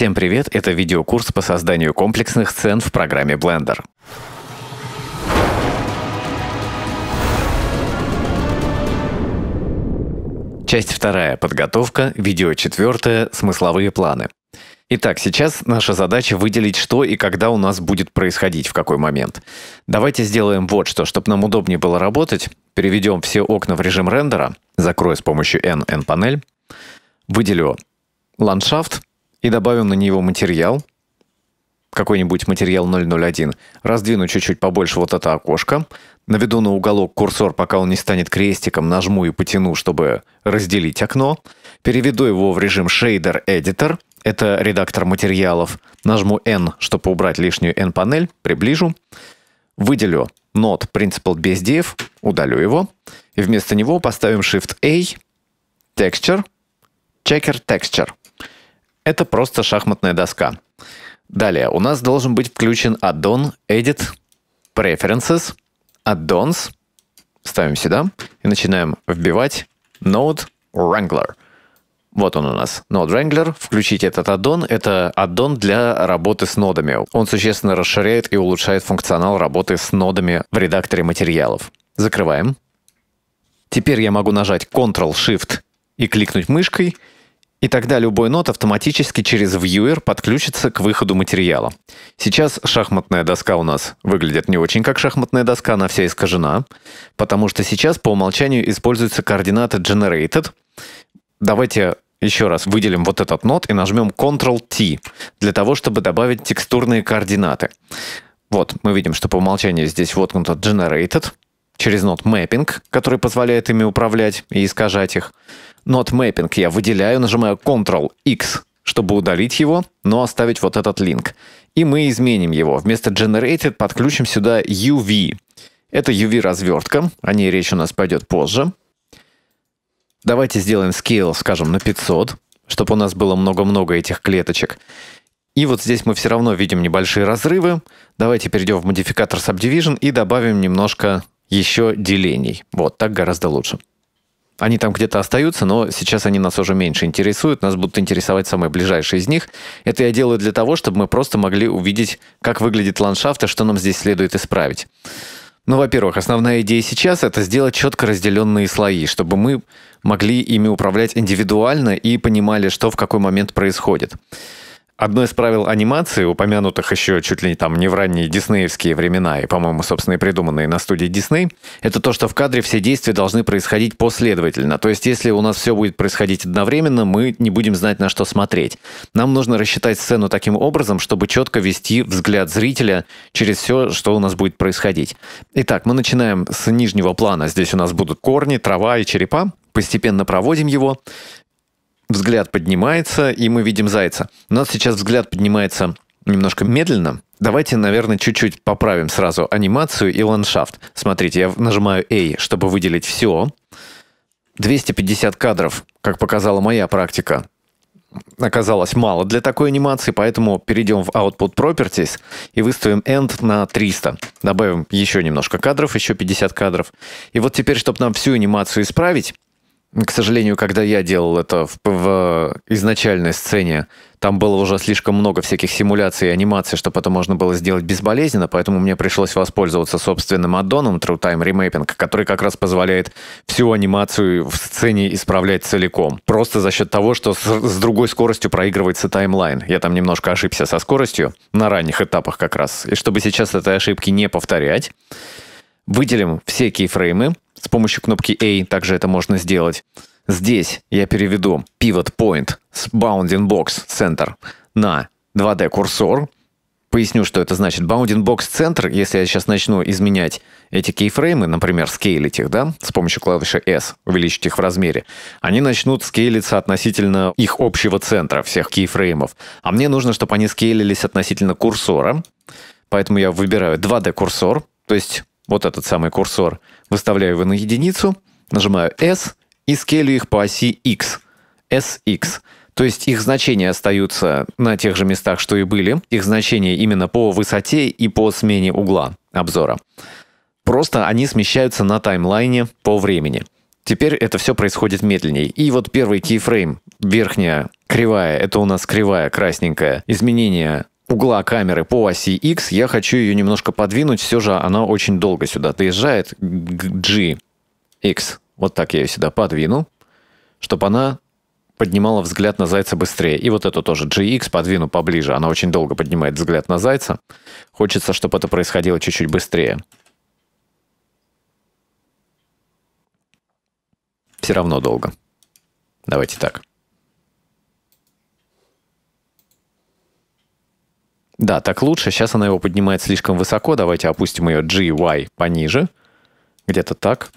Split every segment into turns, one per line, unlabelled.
Всем привет! Это видеокурс по созданию комплексных сцен в программе Blender. Часть вторая. Подготовка. Видео четвертое. Смысловые планы. Итак, сейчас наша задача выделить, что и когда у нас будет происходить, в какой момент. Давайте сделаем вот что, чтобы нам удобнее было работать. Переведем все окна в режим рендера. Закрою с помощью N, N-панель. Выделю ландшафт и добавим на него материал, какой-нибудь материал 001, раздвину чуть-чуть побольше вот это окошко, наведу на уголок курсор, пока он не станет крестиком, нажму и потяну, чтобы разделить окно, переведу его в режим Shader Editor, это редактор материалов, нажму N, чтобы убрать лишнюю N-панель, приближу, выделю Node Principle BSDF. удалю его, и вместо него поставим Shift-A, Texture, Checker Texture. Это просто шахматная доска. Далее, у нас должен быть включен аддон Edit Preferences, адд-ons. Ставим сюда и начинаем вбивать Node Wrangler. Вот он у нас, Node Wrangler. Включить этот аддон. Это аддон для работы с нодами. Он существенно расширяет и улучшает функционал работы с нодами в редакторе материалов. Закрываем. Теперь я могу нажать Ctrl-Shift и кликнуть мышкой – и тогда любой нот автоматически через вьюер подключится к выходу материала. Сейчас шахматная доска у нас выглядит не очень как шахматная доска, она вся искажена, потому что сейчас по умолчанию используются координаты Generated. Давайте еще раз выделим вот этот нот и нажмем Ctrl-T для того, чтобы добавить текстурные координаты. Вот, мы видим, что по умолчанию здесь воткнуто Generated через нот Mapping, который позволяет ими управлять и искажать их. Not Mapping я выделяю, нажимаю Ctrl-X, чтобы удалить его, но оставить вот этот линк. И мы изменим его. Вместо Generated подключим сюда UV. Это UV-развертка, о ней речь у нас пойдет позже. Давайте сделаем scale, скажем, на 500, чтобы у нас было много-много этих клеточек. И вот здесь мы все равно видим небольшие разрывы. Давайте перейдем в модификатор Subdivision и добавим немножко еще делений. Вот, так гораздо лучше. Они там где-то остаются, но сейчас они нас уже меньше интересуют. Нас будут интересовать самые ближайшие из них. Это я делаю для того, чтобы мы просто могли увидеть, как выглядит ландшафт и что нам здесь следует исправить. Ну, во-первых, основная идея сейчас – это сделать четко разделенные слои, чтобы мы могли ими управлять индивидуально и понимали, что в какой момент происходит. Одно из правил анимации, упомянутых еще чуть ли не там не в ранние диснеевские времена и, по-моему, собственно, и придуманные на студии Дисней, это то, что в кадре все действия должны происходить последовательно. То есть, если у нас все будет происходить одновременно, мы не будем знать, на что смотреть. Нам нужно рассчитать сцену таким образом, чтобы четко вести взгляд зрителя через все, что у нас будет происходить. Итак, мы начинаем с нижнего плана. Здесь у нас будут корни, трава и черепа постепенно проводим его взгляд поднимается, и мы видим зайца. У нас сейчас взгляд поднимается немножко медленно. Давайте, наверное, чуть-чуть поправим сразу анимацию и ландшафт. Смотрите, я нажимаю A, чтобы выделить все. 250 кадров, как показала моя практика, оказалось мало для такой анимации, поэтому перейдем в Output Properties и выставим End на 300. Добавим еще немножко кадров, еще 50 кадров. И вот теперь, чтобы нам всю анимацию исправить, к сожалению, когда я делал это в, в изначальной сцене, там было уже слишком много всяких симуляций и анимаций, чтобы это можно было сделать безболезненно, поэтому мне пришлось воспользоваться собственным аддоном True Time Remapping, который как раз позволяет всю анимацию в сцене исправлять целиком. Просто за счет того, что с, с другой скоростью проигрывается таймлайн. Я там немножко ошибся со скоростью на ранних этапах как раз. И чтобы сейчас этой ошибки не повторять, выделим все кейфреймы, с помощью кнопки A также это можно сделать. Здесь я переведу pivot point с bounding box center на 2D курсор. Поясню, что это значит. Bounding box center, если я сейчас начну изменять эти кейфреймы, например, скейлить их, да, с помощью клавиши S, увеличить их в размере, они начнут скейлиться относительно их общего центра, всех кейфреймов. А мне нужно, чтобы они скейлились относительно курсора. Поэтому я выбираю 2D курсор, то есть вот этот самый курсор, Выставляю его на единицу, нажимаю S и скелю их по оси X. SX. То есть их значения остаются на тех же местах, что и были. Их значения именно по высоте и по смене угла обзора. Просто они смещаются на таймлайне по времени. Теперь это все происходит медленнее. И вот первый кейфрейм, верхняя кривая, это у нас кривая красненькая, изменение угла камеры по оси X, я хочу ее немножко подвинуть, все же она очень долго сюда доезжает. G, X, вот так я ее сюда подвину, чтобы она поднимала взгляд на зайца быстрее. И вот эту тоже GX подвину поближе, она очень долго поднимает взгляд на зайца. Хочется, чтобы это происходило чуть-чуть быстрее. Все равно долго. Давайте так. Да, так лучше. Сейчас она его поднимает слишком высоко. Давайте опустим ее GY пониже. Где-то так.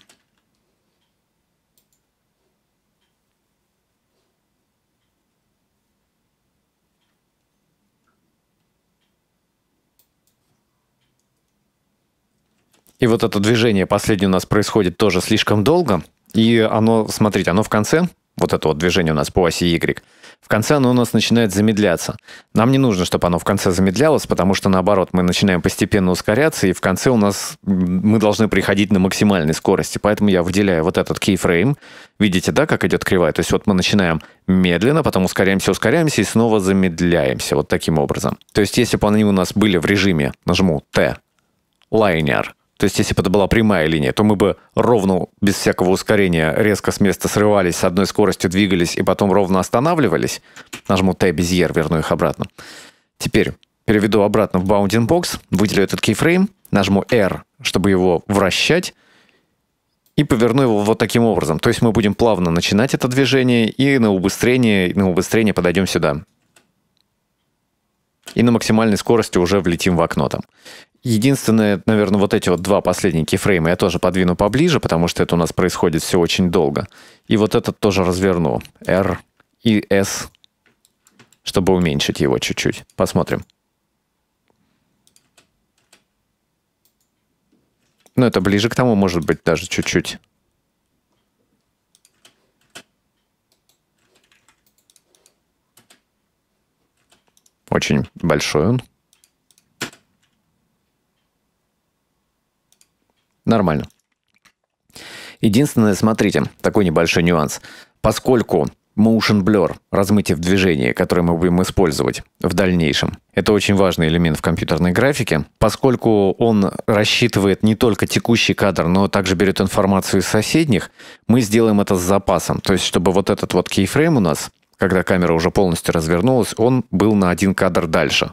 И вот это движение последнее у нас происходит тоже слишком долго. И оно, смотрите, оно в конце вот это вот движение у нас по оси Y, в конце оно у нас начинает замедляться. Нам не нужно, чтобы оно в конце замедлялось, потому что наоборот, мы начинаем постепенно ускоряться, и в конце у нас мы должны приходить на максимальной скорости. Поэтому я выделяю вот этот кейфрейм. Видите, да, как идет кривая? То есть вот мы начинаем медленно, потом ускоряемся, ускоряемся и снова замедляемся вот таким образом. То есть если бы они у нас были в режиме, нажму T, лайнер – то есть, если бы это была прямая линия, то мы бы ровно, без всякого ускорения, резко с места срывались, с одной скоростью двигались и потом ровно останавливались. Нажму Tab Bezier, верну их обратно. Теперь переведу обратно в Bounding Box, выделю этот кейфрейм, нажму R, чтобы его вращать, и поверну его вот таким образом. То есть мы будем плавно начинать это движение, и на убыстрение, и на убыстрение подойдем сюда. И на максимальной скорости уже влетим в окно там. Единственное, наверное, вот эти вот два последних кейфрейма я тоже подвину поближе, потому что это у нас происходит все очень долго. И вот этот тоже разверну. R и S, чтобы уменьшить его чуть-чуть. Посмотрим. Ну, это ближе к тому, может быть, даже чуть-чуть. Очень большой он. Нормально. Единственное, смотрите, такой небольшой нюанс. Поскольку motion blur, размытие в движении, которое мы будем использовать в дальнейшем. Это очень важный элемент в компьютерной графике, поскольку он рассчитывает не только текущий кадр, но также берет информацию из соседних, мы сделаем это с запасом. То есть, чтобы вот этот вот кейфрейм у нас, когда камера уже полностью развернулась, он был на один кадр дальше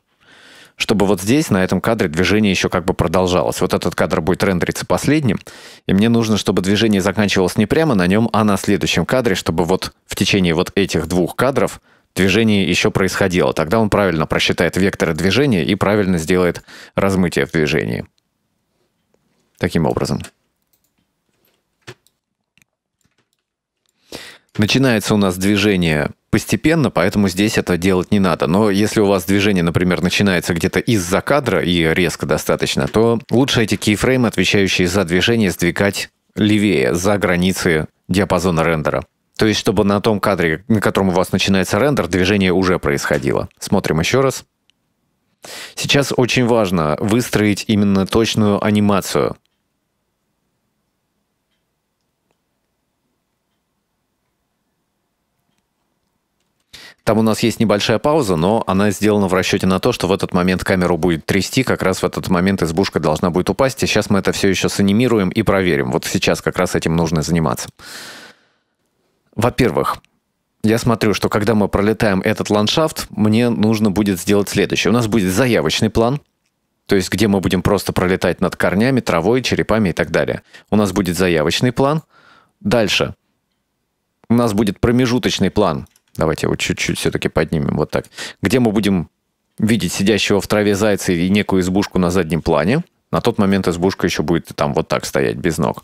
чтобы вот здесь, на этом кадре, движение еще как бы продолжалось. Вот этот кадр будет рендериться последним, и мне нужно, чтобы движение заканчивалось не прямо на нем, а на следующем кадре, чтобы вот в течение вот этих двух кадров движение еще происходило. Тогда он правильно просчитает векторы движения и правильно сделает размытие в движении. Таким образом. Начинается у нас движение постепенно, поэтому здесь это делать не надо. Но если у вас движение, например, начинается где-то из-за кадра и резко достаточно, то лучше эти кейфреймы, отвечающие за движение, сдвигать левее, за границы диапазона рендера. То есть, чтобы на том кадре, на котором у вас начинается рендер, движение уже происходило. Смотрим еще раз. Сейчас очень важно выстроить именно точную анимацию. Там у нас есть небольшая пауза, но она сделана в расчете на то, что в этот момент камеру будет трясти, как раз в этот момент избушка должна будет упасть, и сейчас мы это все еще санимируем и проверим. Вот сейчас как раз этим нужно заниматься. Во-первых, я смотрю, что когда мы пролетаем этот ландшафт, мне нужно будет сделать следующее. У нас будет заявочный план, то есть где мы будем просто пролетать над корнями, травой, черепами и так далее. У нас будет заявочный план. Дальше. У нас будет промежуточный план, Давайте его чуть-чуть все-таки поднимем вот так. Где мы будем видеть сидящего в траве зайца и некую избушку на заднем плане. На тот момент избушка еще будет там вот так стоять, без ног.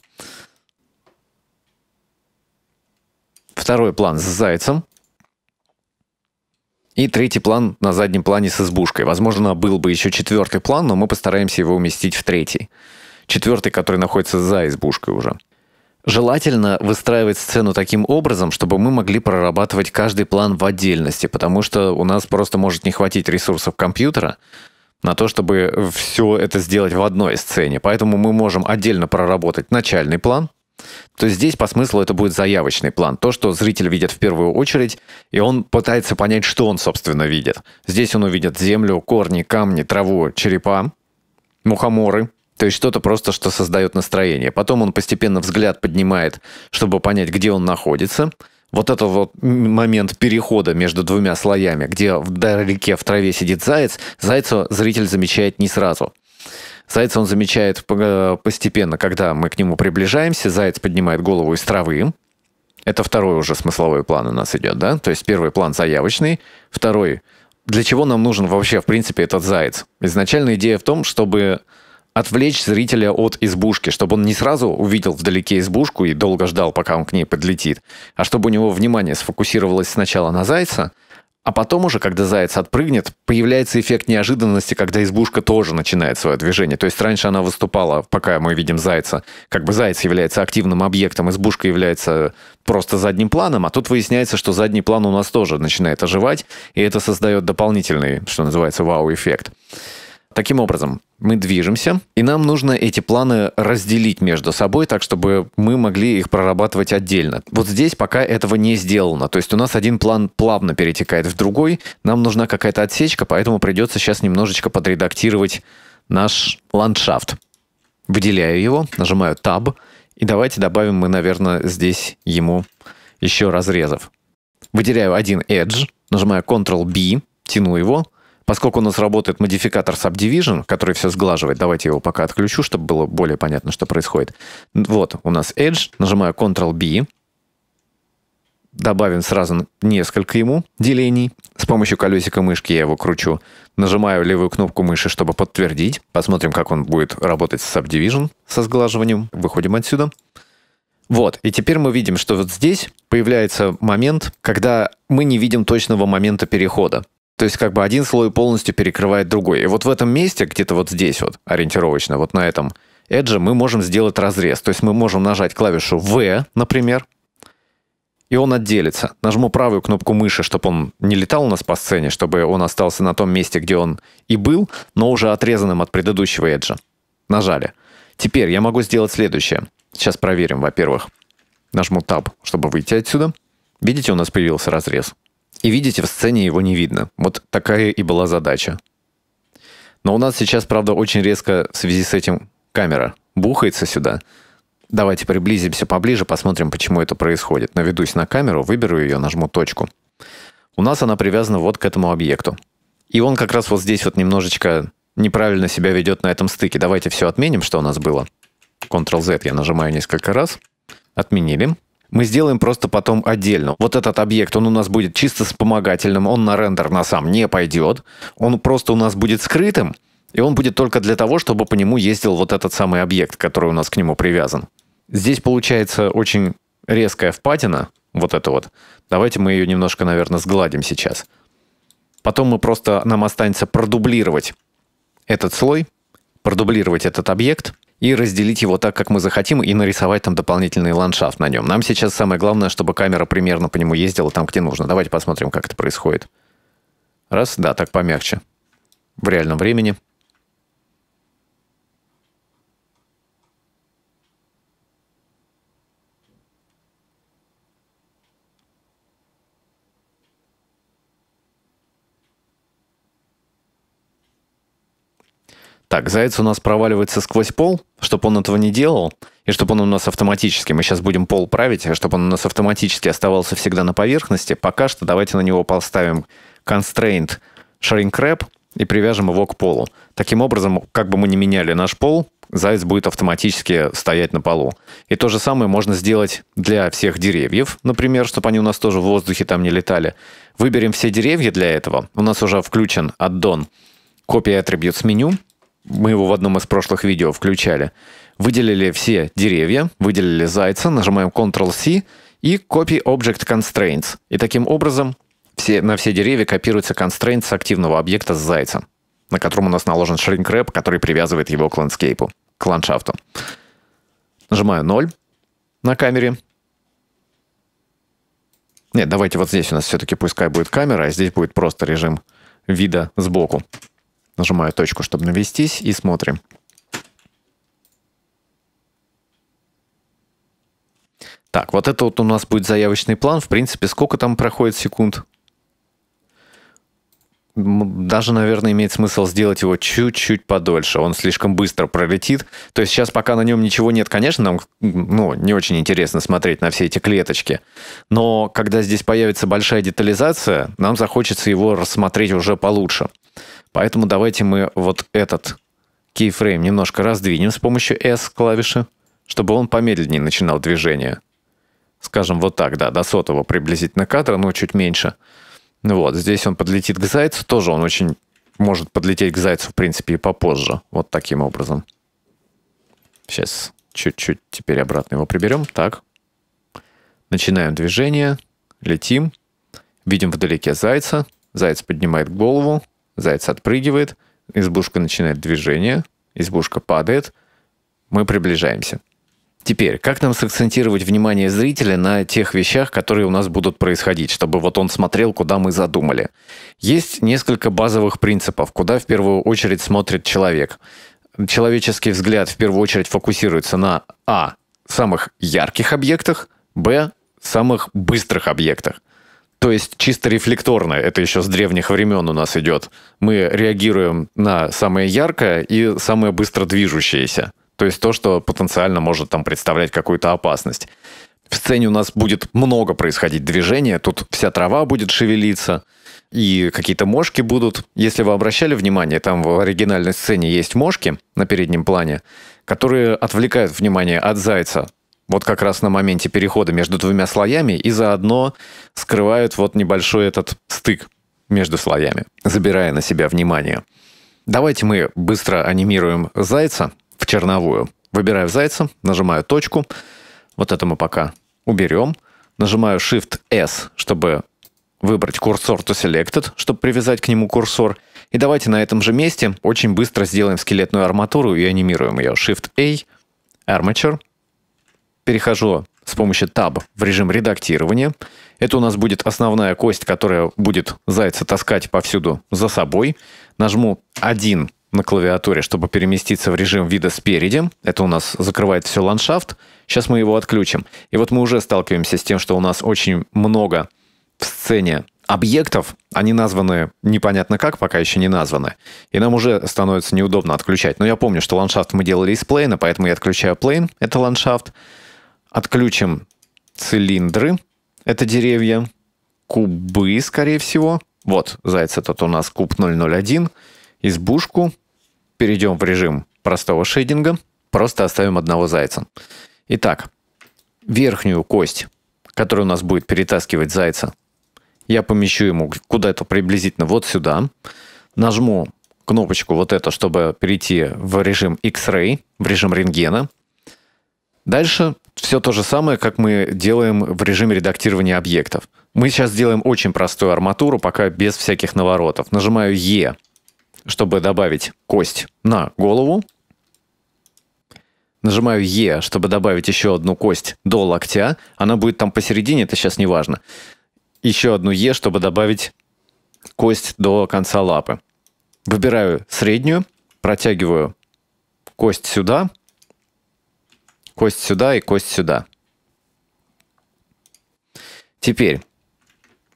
Второй план с зайцем. И третий план на заднем плане с избушкой. Возможно, был бы еще четвертый план, но мы постараемся его уместить в третий. Четвертый, который находится за избушкой уже. Желательно выстраивать сцену таким образом, чтобы мы могли прорабатывать каждый план в отдельности, потому что у нас просто может не хватить ресурсов компьютера на то, чтобы все это сделать в одной сцене. Поэтому мы можем отдельно проработать начальный план, то здесь по смыслу это будет заявочный план, то, что зритель видит в первую очередь, и он пытается понять, что он, собственно, видит. Здесь он увидит землю, корни, камни, траву, черепа, мухоморы, то есть что-то просто, что создает настроение. Потом он постепенно взгляд поднимает, чтобы понять, где он находится. Вот этот вот момент перехода между двумя слоями, где вдалеке в траве сидит заяц, зайца зритель замечает не сразу. Зайца он замечает э, постепенно, когда мы к нему приближаемся. Заяц поднимает голову из травы. Это второй уже смысловой план у нас идет, да? То есть первый план заявочный, второй. Для чего нам нужен вообще, в принципе, этот заяц? Изначально идея в том, чтобы отвлечь зрителя от избушки, чтобы он не сразу увидел вдалеке избушку и долго ждал, пока он к ней подлетит, а чтобы у него внимание сфокусировалось сначала на зайца, а потом уже, когда заяц отпрыгнет, появляется эффект неожиданности, когда избушка тоже начинает свое движение. То есть раньше она выступала, пока мы видим зайца, как бы заяц является активным объектом, избушка является просто задним планом, а тут выясняется, что задний план у нас тоже начинает оживать, и это создает дополнительный, что называется, вау-эффект. Wow Таким образом, мы движемся, и нам нужно эти планы разделить между собой, так чтобы мы могли их прорабатывать отдельно. Вот здесь пока этого не сделано. То есть у нас один план плавно перетекает в другой, нам нужна какая-то отсечка, поэтому придется сейчас немножечко подредактировать наш ландшафт. Выделяю его, нажимаю Tab, и давайте добавим мы, наверное, здесь ему еще разрезов. Выделяю один Edge, нажимаю Ctrl-B, тяну его, Поскольку у нас работает модификатор Subdivision, который все сглаживает, давайте я его пока отключу, чтобы было более понятно, что происходит. Вот, у нас Edge, нажимаю Ctrl-B, добавим сразу несколько ему делений. С помощью колесика мышки я его кручу. Нажимаю левую кнопку мыши, чтобы подтвердить. Посмотрим, как он будет работать с Subdivision, со сглаживанием. Выходим отсюда. Вот, и теперь мы видим, что вот здесь появляется момент, когда мы не видим точного момента перехода. То есть как бы один слой полностью перекрывает другой. И вот в этом месте, где-то вот здесь вот, ориентировочно, вот на этом Edge, мы можем сделать разрез. То есть мы можем нажать клавишу V, например, и он отделится. Нажму правую кнопку мыши, чтобы он не летал у нас по сцене, чтобы он остался на том месте, где он и был, но уже отрезанным от предыдущего Edge. Нажали. Теперь я могу сделать следующее. Сейчас проверим, во-первых. Нажму Tab, чтобы выйти отсюда. Видите, у нас появился разрез и видите, в сцене его не видно. Вот такая и была задача. Но у нас сейчас, правда, очень резко в связи с этим камера бухается сюда. Давайте приблизимся поближе, посмотрим, почему это происходит. Наведусь на камеру, выберу ее, нажму точку. У нас она привязана вот к этому объекту. И он как раз вот здесь вот немножечко неправильно себя ведет на этом стыке. Давайте все отменим, что у нас было. Ctrl-Z я нажимаю несколько раз. Отменили мы сделаем просто потом отдельно. Вот этот объект, он у нас будет чисто вспомогательным, он на рендер на сам не пойдет, он просто у нас будет скрытым, и он будет только для того, чтобы по нему ездил вот этот самый объект, который у нас к нему привязан. Здесь получается очень резкая впадина, вот это вот. Давайте мы ее немножко, наверное, сгладим сейчас. Потом мы просто, нам останется продублировать этот слой, продублировать этот объект – и разделить его так, как мы захотим, и нарисовать там дополнительный ландшафт на нем. Нам сейчас самое главное, чтобы камера примерно по нему ездила там, где нужно. Давайте посмотрим, как это происходит. Раз, да, так помягче. В реальном времени. Так, заяц у нас проваливается сквозь пол, чтобы он этого не делал, и чтобы он у нас автоматически, мы сейчас будем пол править, чтобы он у нас автоматически оставался всегда на поверхности, пока что давайте на него поставим constraint shrink wrap и привяжем его к полу. Таким образом, как бы мы ни меняли наш пол, заяц будет автоматически стоять на полу. И то же самое можно сделать для всех деревьев, например, чтобы они у нас тоже в воздухе там не летали. Выберем все деревья для этого. У нас уже включен аддон копия attributes меню, мы его в одном из прошлых видео включали, выделили все деревья, выделили зайца, нажимаем Ctrl-C и Copy Object Constraints. И таким образом все, на все деревья копируется constraint с активного объекта с зайцем, на котором у нас наложен shrink-wrap, который привязывает его к ландскейпу, к ландшафту. Нажимаю 0 на камере. Нет, давайте вот здесь у нас все-таки пускай будет камера, а здесь будет просто режим вида сбоку. Нажимаю точку, чтобы навестись, и смотрим. Так, вот это вот у нас будет заявочный план. В принципе, сколько там проходит секунд? Даже, наверное, имеет смысл сделать его чуть-чуть подольше. Он слишком быстро пролетит. То есть сейчас пока на нем ничего нет, конечно, нам ну, не очень интересно смотреть на все эти клеточки. Но когда здесь появится большая детализация, нам захочется его рассмотреть уже получше. Поэтому давайте мы вот этот кейфрейм немножко раздвинем с помощью S клавиши, чтобы он помедленнее начинал движение. Скажем, вот так, да, до сотого приблизительно кадра, но чуть меньше. Ну вот, здесь он подлетит к зайцу, тоже он очень может подлететь к зайцу, в принципе, и попозже. Вот таким образом. Сейчас чуть-чуть теперь обратно его приберем. Так. Начинаем движение. Летим. Видим вдалеке зайца. Заяц поднимает голову. Заяц отпрыгивает, избушка начинает движение, избушка падает, мы приближаемся. Теперь, как нам сакцентировать внимание зрителя на тех вещах, которые у нас будут происходить, чтобы вот он смотрел, куда мы задумали? Есть несколько базовых принципов, куда в первую очередь смотрит человек. Человеческий взгляд в первую очередь фокусируется на а. самых ярких объектах, б. самых быстрых объектах. То есть чисто рефлекторно, это еще с древних времен у нас идет. Мы реагируем на самое яркое и самое быстро движущееся. То есть то, что потенциально может там представлять какую-то опасность. В сцене у нас будет много происходить движения, тут вся трава будет шевелиться, и какие-то мошки будут. Если вы обращали внимание, там в оригинальной сцене есть мошки на переднем плане, которые отвлекают внимание от зайца вот как раз на моменте перехода между двумя слоями и заодно скрывают вот небольшой этот стык между слоями, забирая на себя внимание. Давайте мы быстро анимируем зайца в черновую. Выбираю зайца, нажимаю точку. Вот это мы пока уберем. Нажимаю Shift-S, чтобы выбрать курсор to selected, чтобы привязать к нему курсор. И давайте на этом же месте очень быстро сделаем скелетную арматуру и анимируем ее. Shift-A, Armature, перехожу с помощью Tab в режим редактирования. Это у нас будет основная кость, которая будет зайца таскать повсюду за собой. Нажму 1 на клавиатуре, чтобы переместиться в режим вида спереди. Это у нас закрывает все ландшафт. Сейчас мы его отключим. И вот мы уже сталкиваемся с тем, что у нас очень много в сцене объектов, они названы непонятно как, пока еще не названы. И нам уже становится неудобно отключать. Но я помню, что ландшафт мы делали из плейна, поэтому я отключаю плейн, это ландшафт. Отключим цилиндры. Это деревья. Кубы, скорее всего. Вот, заяц этот у нас куб 001. Избушку. Перейдем в режим простого шейдинга. Просто оставим одного зайца. Итак, верхнюю кость, которая у нас будет перетаскивать зайца, я помещу ему куда-то приблизительно вот сюда. Нажму кнопочку вот эту, чтобы перейти в режим X-Ray, в режим рентгена. Дальше все то же самое, как мы делаем в режиме редактирования объектов. Мы сейчас делаем очень простую арматуру, пока без всяких наворотов. Нажимаю Е, чтобы добавить кость на голову. Нажимаю Е, чтобы добавить еще одну кость до локтя. Она будет там посередине, это сейчас не важно. Еще одну Е, чтобы добавить кость до конца лапы. Выбираю среднюю, протягиваю кость сюда – кость сюда и кость сюда. Теперь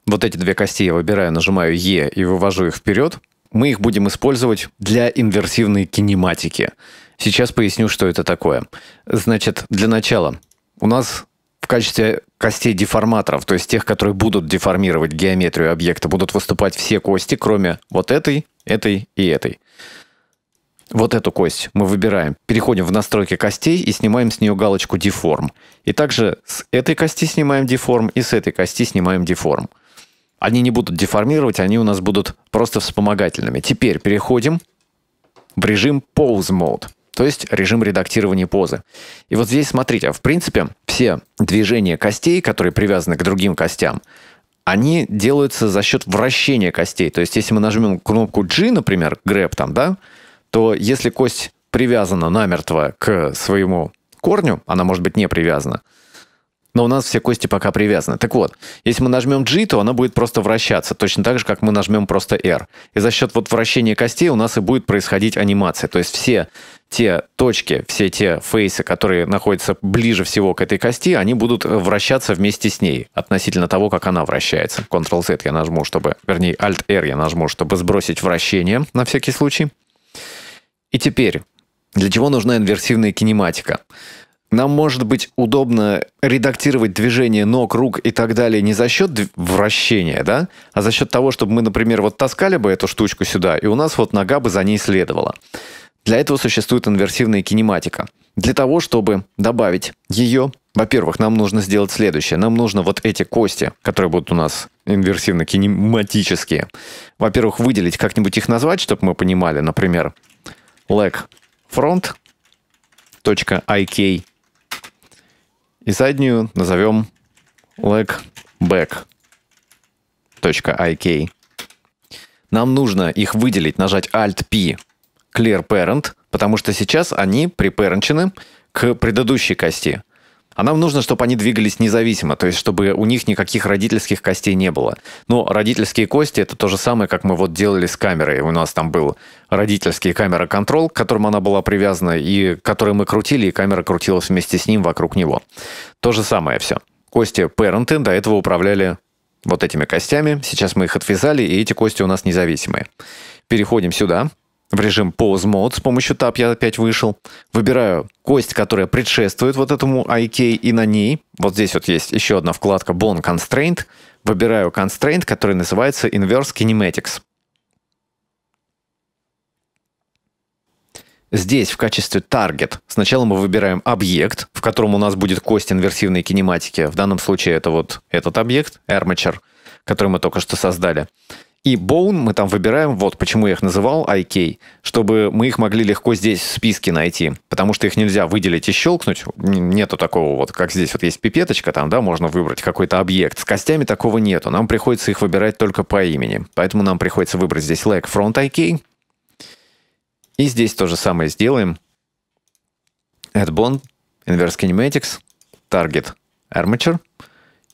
вот эти две кости я выбираю, нажимаю E и вывожу их вперед. Мы их будем использовать для инверсивной кинематики. Сейчас поясню, что это такое. Значит, для начала у нас в качестве костей деформаторов, то есть тех, которые будут деформировать геометрию объекта, будут выступать все кости, кроме вот этой, этой и этой. Вот эту кость мы выбираем, переходим в настройки костей и снимаем с нее галочку деформ. И также с этой кости снимаем деформ и с этой кости снимаем деформ. Они не будут деформировать, они у нас будут просто вспомогательными. Теперь переходим в режим Pose Mode, то есть режим редактирования позы. И вот здесь смотрите, в принципе, все движения костей, которые привязаны к другим костям, они делаются за счет вращения костей. То есть, если мы нажмем кнопку G, например, Grab там, да, то если кость привязана намертво к своему корню, она может быть не привязана, но у нас все кости пока привязаны. Так вот, если мы нажмем G, то она будет просто вращаться, точно так же, как мы нажмем просто R. И за счет вот вращения костей у нас и будет происходить анимация. То есть все те точки, все те фейсы, которые находятся ближе всего к этой кости, они будут вращаться вместе с ней относительно того, как она вращается. Ctrl-Z я нажму, чтобы... Вернее, Alt-R я нажму, чтобы сбросить вращение на всякий случай. И теперь, для чего нужна инверсивная кинематика? Нам может быть удобно редактировать движение ног, рук и так далее не за счет вращения, да, а за счет того, чтобы мы, например, вот таскали бы эту штучку сюда, и у нас вот нога бы за ней следовала. Для этого существует инверсивная кинематика. Для того, чтобы добавить ее, во-первых, нам нужно сделать следующее. Нам нужно вот эти кости, которые будут у нас инверсивно-кинематические, во-первых, выделить, как-нибудь их назвать, чтобы мы понимали, например, legfront.ik и заднюю назовем legback.ik. Нам нужно их выделить, нажать Alt-P, clear parent, потому что сейчас они припаренчены к предыдущей кости – а нам нужно, чтобы они двигались независимо, то есть чтобы у них никаких родительских костей не было. Но родительские кости – это то же самое, как мы вот делали с камерой. У нас там был родительский камера-контрол, к которому она была привязана, и который мы крутили, и камера крутилась вместе с ним вокруг него. То же самое все. Кости пэренты до этого управляли вот этими костями. Сейчас мы их отвязали, и эти кости у нас независимые. Переходим сюда в режим Pause Mode. С помощью Tab я опять вышел. Выбираю кость, которая предшествует вот этому IK, и на ней, вот здесь вот есть еще одна вкладка Bone Constraint. Выбираю Constraint, который называется Inverse Kinematics. Здесь в качестве target сначала мы выбираем объект, в котором у нас будет кость инверсивной кинематики. В данном случае это вот этот объект, armature, который мы только что создали. И Bone мы там выбираем, вот почему я их называл IK, чтобы мы их могли легко здесь в списке найти, потому что их нельзя выделить и щелкнуть. Нету такого вот, как здесь вот есть пипеточка, там, да, можно выбрать какой-то объект. С костями такого нету, нам приходится их выбирать только по имени. Поэтому нам приходится выбрать здесь leg front IK. И здесь то же самое сделаем. Add bone, inverse kinematics, target armature.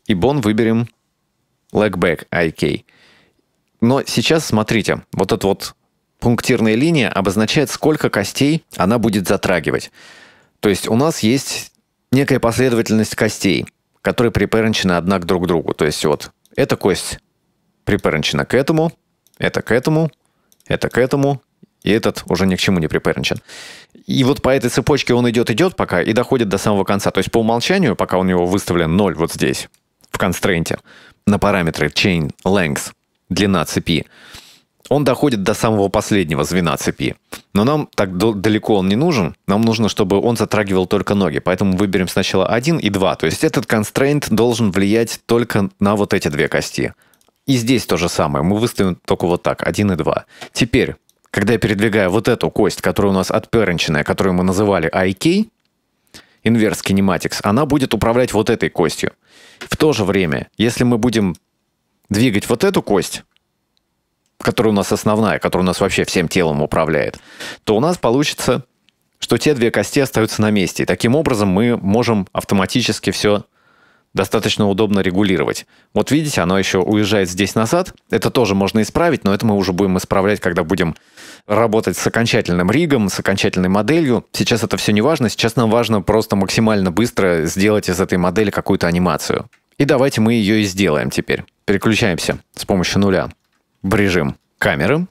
И bone выберем leg back IK. Но сейчас смотрите, вот эта вот пунктирная линия обозначает, сколько костей она будет затрагивать. То есть у нас есть некая последовательность костей, которые припаренчены одна друг к другу. То есть вот эта кость припаренчена к этому, это к этому, это к этому, и этот уже ни к чему не припаренчен. И вот по этой цепочке он идет-идет пока и доходит до самого конца. То есть по умолчанию, пока у него выставлен 0 вот здесь, в констрейнте, на параметры chain length, длина цепи, он доходит до самого последнего звена цепи. Но нам так далеко он не нужен. Нам нужно, чтобы он затрагивал только ноги. Поэтому выберем сначала 1 и 2. То есть этот constraint должен влиять только на вот эти две кости. И здесь то же самое. Мы выставим только вот так, 1 и 2. Теперь, когда я передвигаю вот эту кость, которая у нас отперенченная, которую мы называли IK, inverse kinematics, она будет управлять вот этой костью. В то же время, если мы будем двигать вот эту кость, которая у нас основная, которая у нас вообще всем телом управляет, то у нас получится, что те две кости остаются на месте. И таким образом мы можем автоматически все достаточно удобно регулировать. Вот видите, оно еще уезжает здесь назад. Это тоже можно исправить, но это мы уже будем исправлять, когда будем работать с окончательным ригом, с окончательной моделью. Сейчас это все не важно. Сейчас нам важно просто максимально быстро сделать из этой модели какую-то анимацию. И давайте мы ее и сделаем теперь. Переключаемся с помощью нуля в режим камеры.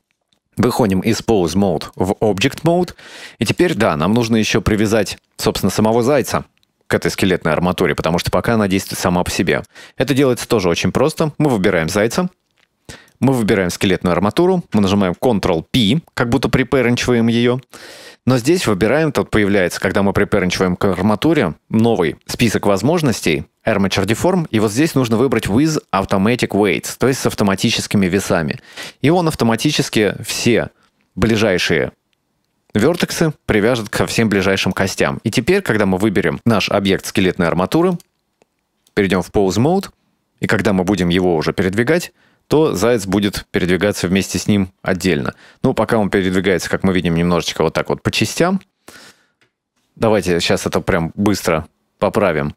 Выходим из Pose Mode в Object Mode. И теперь, да, нам нужно еще привязать, собственно, самого зайца к этой скелетной арматуре, потому что пока она действует сама по себе. Это делается тоже очень просто. Мы выбираем зайца, мы выбираем скелетную арматуру, мы нажимаем Ctrl-P, как будто припэренчиваем ее. Но здесь выбираем, тут появляется, когда мы припэренчиваем к арматуре, новый список возможностей, Armature Deform, и вот здесь нужно выбрать with automatic weights, то есть с автоматическими весами. И он автоматически все ближайшие вертексы привяжет ко всем ближайшим костям. И теперь, когда мы выберем наш объект скелетной арматуры, перейдем в Pose Mode, и когда мы будем его уже передвигать, то заяц будет передвигаться вместе с ним отдельно. Ну, пока он передвигается, как мы видим, немножечко вот так вот по частям. Давайте сейчас это прям быстро поправим.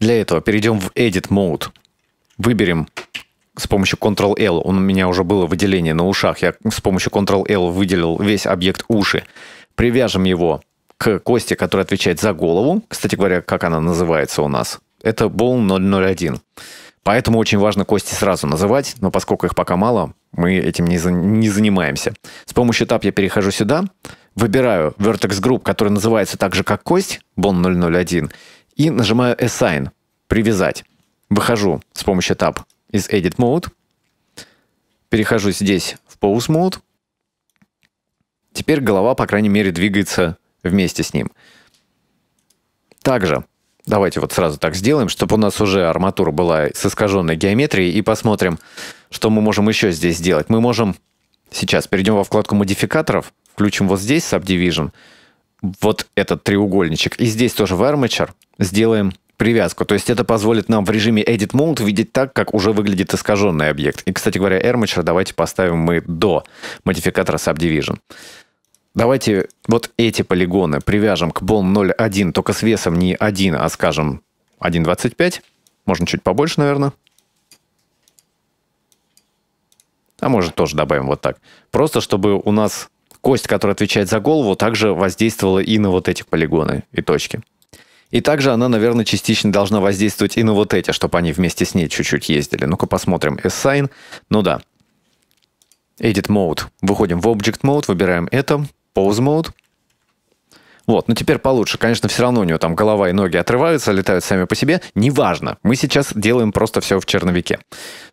Для этого перейдем в Edit Mode. Выберем с помощью Ctrl-L, у меня уже было выделение на ушах, я с помощью Ctrl-L выделил весь объект уши. Привяжем его к кости, которая отвечает за голову. Кстати говоря, как она называется у нас? Это Bone 001. Поэтому очень важно кости сразу называть, но поскольку их пока мало, мы этим не, за, не занимаемся. С помощью Tab я перехожу сюда, выбираю Vertex Group, который называется так же, как кость, Bone 001, и нажимаю Assign, привязать. Выхожу с помощью Tab из Edit Mode, перехожу здесь в Pose Mode. Теперь голова, по крайней мере, двигается вместе с ним. Также Давайте вот сразу так сделаем, чтобы у нас уже арматура была с искаженной геометрией, и посмотрим, что мы можем еще здесь сделать. Мы можем сейчас перейдем во вкладку модификаторов, включим вот здесь Subdivision, вот этот треугольничек. И здесь тоже в Armature сделаем привязку. То есть это позволит нам в режиме Edit Mode видеть так, как уже выглядит искаженный объект. И, кстати говоря, Armature давайте поставим мы до модификатора Subdivision. Давайте вот эти полигоны привяжем к Bone 0.1, только с весом не 1, а скажем 1.25. Можно чуть побольше, наверное. А может тоже добавим вот так. Просто чтобы у нас кость, которая отвечает за голову, также воздействовала и на вот эти полигоны и точки. И также она, наверное, частично должна воздействовать и на вот эти, чтобы они вместе с ней чуть-чуть ездили. Ну-ка посмотрим. Assign. Ну да. Edit Mode. Выходим в Object Mode, выбираем это. Pose Mode. Вот, Ну теперь получше. Конечно, все равно у него там голова и ноги отрываются, летают сами по себе. Неважно. Мы сейчас делаем просто все в черновике.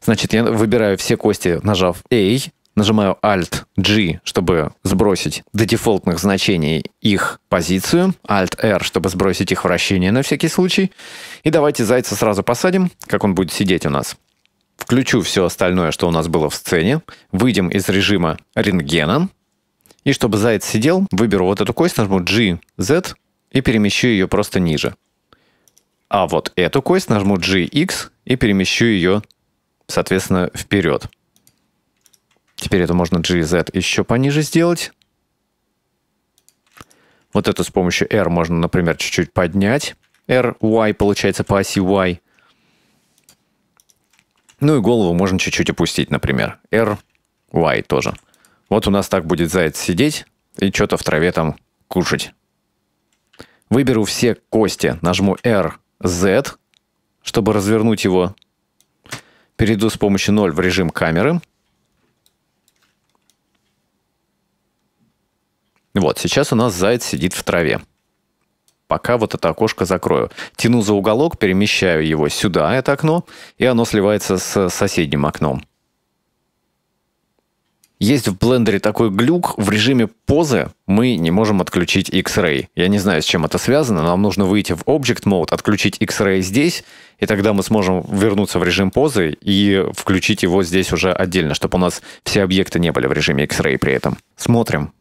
Значит, я выбираю все кости, нажав A, нажимаю Alt-G, чтобы сбросить до дефолтных значений их позицию, Alt-R, чтобы сбросить их вращение на всякий случай. И давайте зайца сразу посадим, как он будет сидеть у нас. Включу все остальное, что у нас было в сцене. Выйдем из режима рентгена. И чтобы заяц сидел, выберу вот эту кость, нажму G, Z и перемещу ее просто ниже. А вот эту кость нажму GX и перемещу ее, соответственно, вперед. Теперь это можно GZ еще пониже сделать. Вот это с помощью R можно, например, чуть-чуть поднять. R, Y получается по оси Y. Ну и голову можно чуть-чуть опустить, например. R, Y тоже. Вот у нас так будет заяц сидеть и что-то в траве там кушать. Выберу все кости, нажму R, Z, чтобы развернуть его. Перейду с помощью 0 в режим камеры. Вот, сейчас у нас заяц сидит в траве. Пока вот это окошко закрою. Тяну за уголок, перемещаю его сюда, это окно, и оно сливается с соседним окном. Есть в блендере такой глюк, в режиме позы мы не можем отключить X-Ray. Я не знаю, с чем это связано, нам нужно выйти в Object Mode, отключить X-Ray здесь, и тогда мы сможем вернуться в режим позы и включить его здесь уже отдельно, чтобы у нас все объекты не были в режиме X-Ray при этом. Смотрим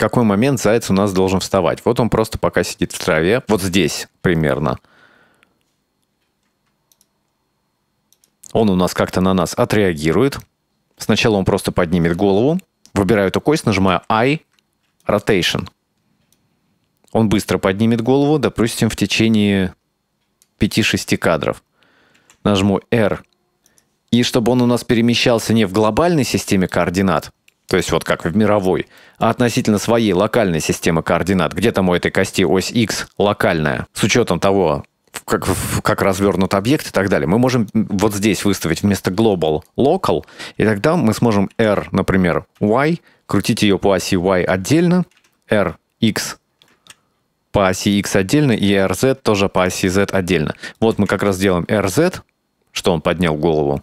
какой момент заяц у нас должен вставать. Вот он просто пока сидит в траве, вот здесь примерно. Он у нас как-то на нас отреагирует. Сначала он просто поднимет голову. Выбираю эту кость, нажимаю I, Rotation. Он быстро поднимет голову, допустим, в течение 5-6 кадров. Нажму R. И чтобы он у нас перемещался не в глобальной системе координат, то есть вот как в мировой, а относительно своей локальной системы координат, где то у этой кости ось X локальная, с учетом того, как, как развернут объект и так далее, мы можем вот здесь выставить вместо global local, и тогда мы сможем R, например, Y, крутить ее по оси Y отдельно, R, X по оси X отдельно, и RZ тоже по оси Z отдельно. Вот мы как раз делаем RZ, что он поднял голову,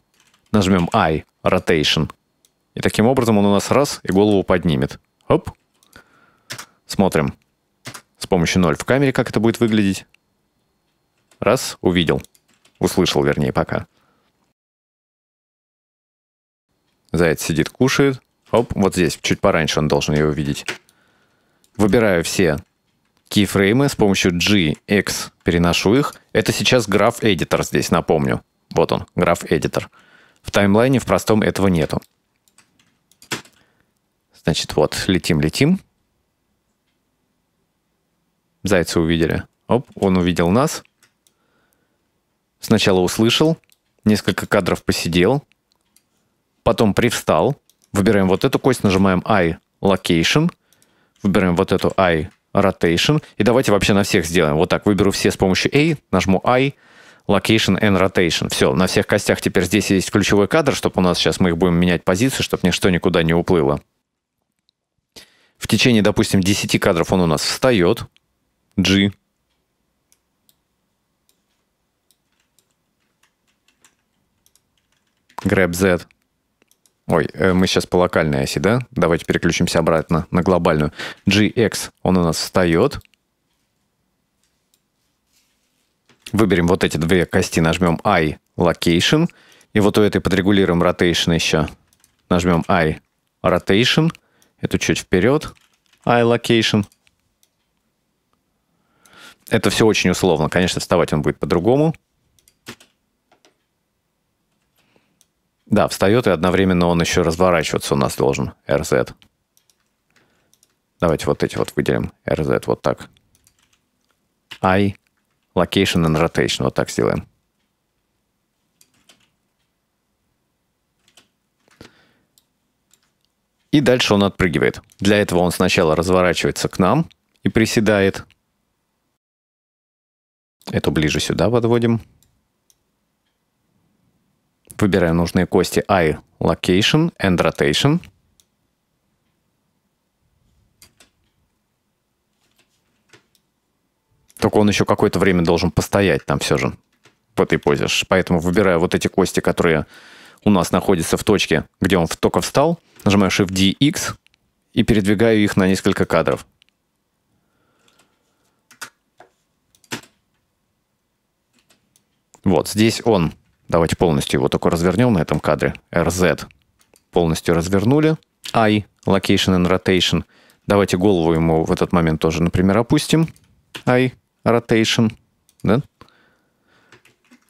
нажмем I, rotation, и таким образом он у нас раз и голову поднимет. Оп. Смотрим. С помощью 0 в камере, как это будет выглядеть. Раз, увидел. Услышал, вернее, пока. Заяц сидит, кушает. Оп, вот здесь, чуть пораньше он должен ее увидеть. Выбираю все кейфреймы с помощью G, X переношу их. Это сейчас граф Editor здесь, напомню. Вот он, граф Editor. В таймлайне в простом этого нету. Значит, вот, летим, летим. Зайца увидели. Оп, он увидел нас. Сначала услышал, несколько кадров посидел, потом привстал. Выбираем вот эту кость, нажимаем I Location, выбираем вот эту I Rotation. И давайте вообще на всех сделаем. Вот так, выберу все с помощью A, нажму I, Location and Rotation. Все, на всех костях теперь здесь есть ключевой кадр, чтобы у нас сейчас мы их будем менять позицию, чтобы ничто никуда не уплыло. В течение, допустим, 10 кадров он у нас встает. G. Grab Z. Ой, э, мы сейчас по локальной оси, да? Давайте переключимся обратно на глобальную. GX, он у нас встает. Выберем вот эти две кости, нажмем I Location. И вот у этой подрегулируем Rotation еще. Нажмем I Rotation эту чуть вперед, iLocation. Это все очень условно. Конечно, вставать он будет по-другому. Да, встает, и одновременно он еще разворачиваться у нас должен. RZ. Давайте вот эти вот выделим. RZ вот так. I, location and rotation. Вот так сделаем. И дальше он отпрыгивает. Для этого он сначала разворачивается к нам и приседает. Эту ближе сюда подводим. Выбираем нужные кости eye Location and Rotation. Только он еще какое-то время должен постоять там все же в этой позе. Поэтому выбираю вот эти кости, которые у нас находятся в точке, где он только встал, нажимаю Shift D X и передвигаю их на несколько кадров. Вот, здесь он. Давайте полностью его только развернем на этом кадре. RZ полностью развернули. I, Location and Rotation. Давайте голову ему в этот момент тоже, например, опустим. I, Rotation. Да?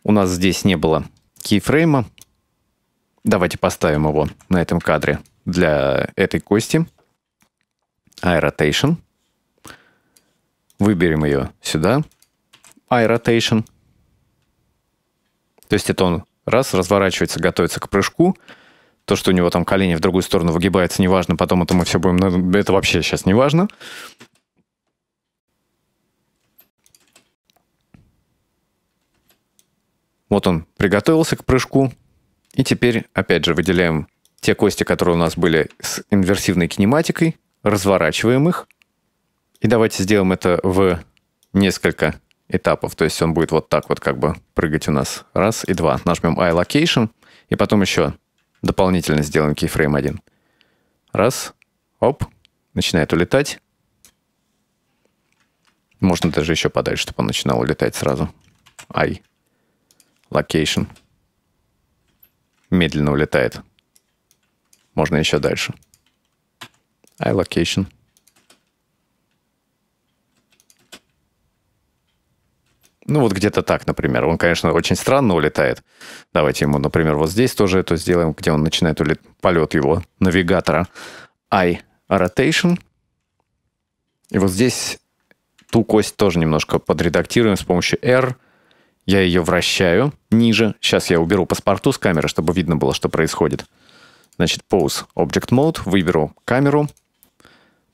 У нас здесь не было кейфрейма. Давайте поставим его на этом кадре для этой кости iRotation. Выберем ее сюда. iRotation. То есть это он раз, разворачивается, готовится к прыжку. То, что у него там колени в другую сторону выгибаются, неважно. Потом это мы все будем... Ну, это вообще сейчас неважно Вот он приготовился к прыжку. И теперь, опять же, выделяем те кости, которые у нас были с инверсивной кинематикой, разворачиваем их. И давайте сделаем это в несколько этапов. То есть он будет вот так вот как бы прыгать у нас. Раз и два. Нажмем I Location. И потом еще дополнительно сделаем Keyframe 1. Раз. Оп. Начинает улетать. Можно даже еще подальше, чтобы он начинал улетать сразу. I. Location. Медленно улетает. Можно еще дальше. iLocation. Ну вот где-то так, например. Он, конечно, очень странно улетает. Давайте ему, например, вот здесь тоже это сделаем, где он начинает улет... полет его навигатора. I rotation. И вот здесь ту кость тоже немножко подредактируем с помощью R. Я ее вращаю ниже. Сейчас я уберу паспорту с камеры, чтобы видно было, что происходит. Значит, Pose Object Mode, выберу камеру,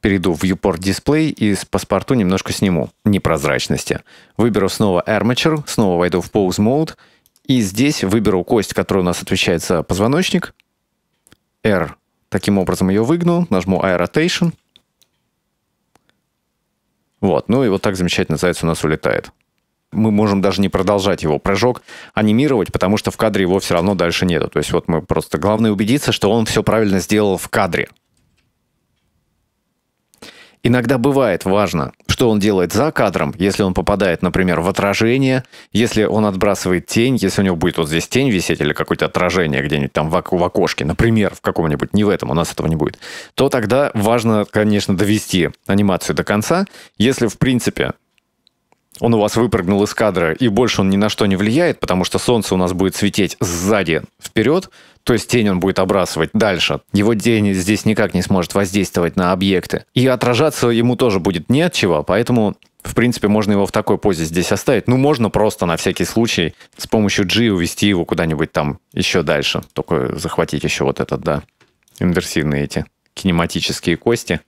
перейду в viewport Display и с паспорту немножко сниму непрозрачности. Выберу снова Armature, снова войду в Pose Mode, и здесь выберу кость, которая у нас отвечает за позвоночник. R. Таким образом ее выгну, нажму iRotation. Вот, ну и вот так замечательно заяц у нас улетает мы можем даже не продолжать его прыжок анимировать, потому что в кадре его все равно дальше нету. То есть вот мы просто... Главное убедиться, что он все правильно сделал в кадре. Иногда бывает важно, что он делает за кадром, если он попадает, например, в отражение, если он отбрасывает тень, если у него будет вот здесь тень висеть или какое-то отражение где-нибудь там в, в окошке, например, в каком-нибудь, не в этом, у нас этого не будет, то тогда важно, конечно, довести анимацию до конца. Если, в принципе, он у вас выпрыгнул из кадра, и больше он ни на что не влияет, потому что солнце у нас будет свететь сзади вперед, то есть тень он будет обрасывать дальше. Его тень здесь никак не сможет воздействовать на объекты. И отражаться ему тоже будет не от чего, поэтому в принципе, можно его в такой позе здесь оставить. Ну, можно просто на всякий случай с помощью G увести его куда-нибудь там еще дальше. Только захватить еще вот этот, да, инверсивные эти кинематические кости.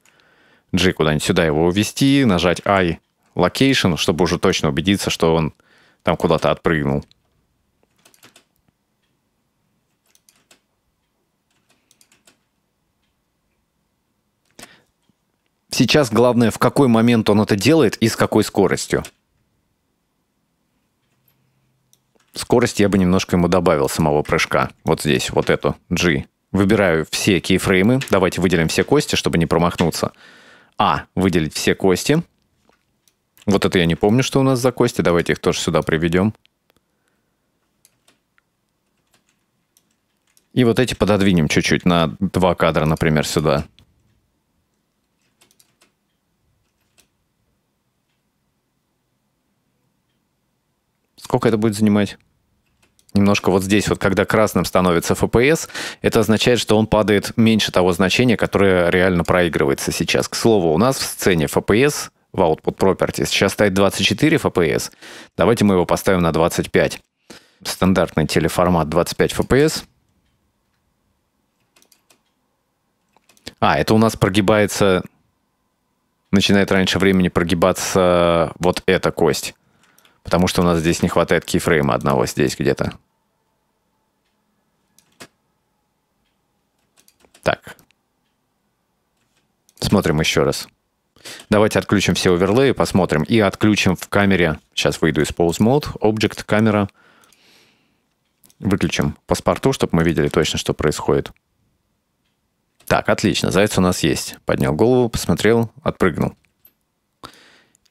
G куда-нибудь сюда его увести, нажать I локейшн, чтобы уже точно убедиться, что он там куда-то отпрыгнул. Сейчас главное, в какой момент он это делает и с какой скоростью. Скорость я бы немножко ему добавил самого прыжка. Вот здесь, вот эту, G. Выбираю все кейфреймы. Давайте выделим все кости, чтобы не промахнуться. А. Выделить все кости. Вот это я не помню, что у нас за кости. Давайте их тоже сюда приведем. И вот эти пододвинем чуть-чуть на два кадра, например, сюда. Сколько это будет занимать? Немножко вот здесь, вот когда красным становится FPS, это означает, что он падает меньше того значения, которое реально проигрывается сейчас. К слову, у нас в сцене FPS в Output Properties. Сейчас стоит 24 FPS. Давайте мы его поставим на 25. Стандартный телеформат 25 FPS. А, это у нас прогибается... Начинает раньше времени прогибаться вот эта кость. Потому что у нас здесь не хватает кейфрейма одного здесь где-то. Так. Смотрим еще раз. Давайте отключим все оверлеи, посмотрим. И отключим в камере, сейчас выйду из Pose Mode, Object, камера. Выключим паспорту, чтобы мы видели точно, что происходит. Так, отлично, заяц у нас есть. Поднял голову, посмотрел, отпрыгнул.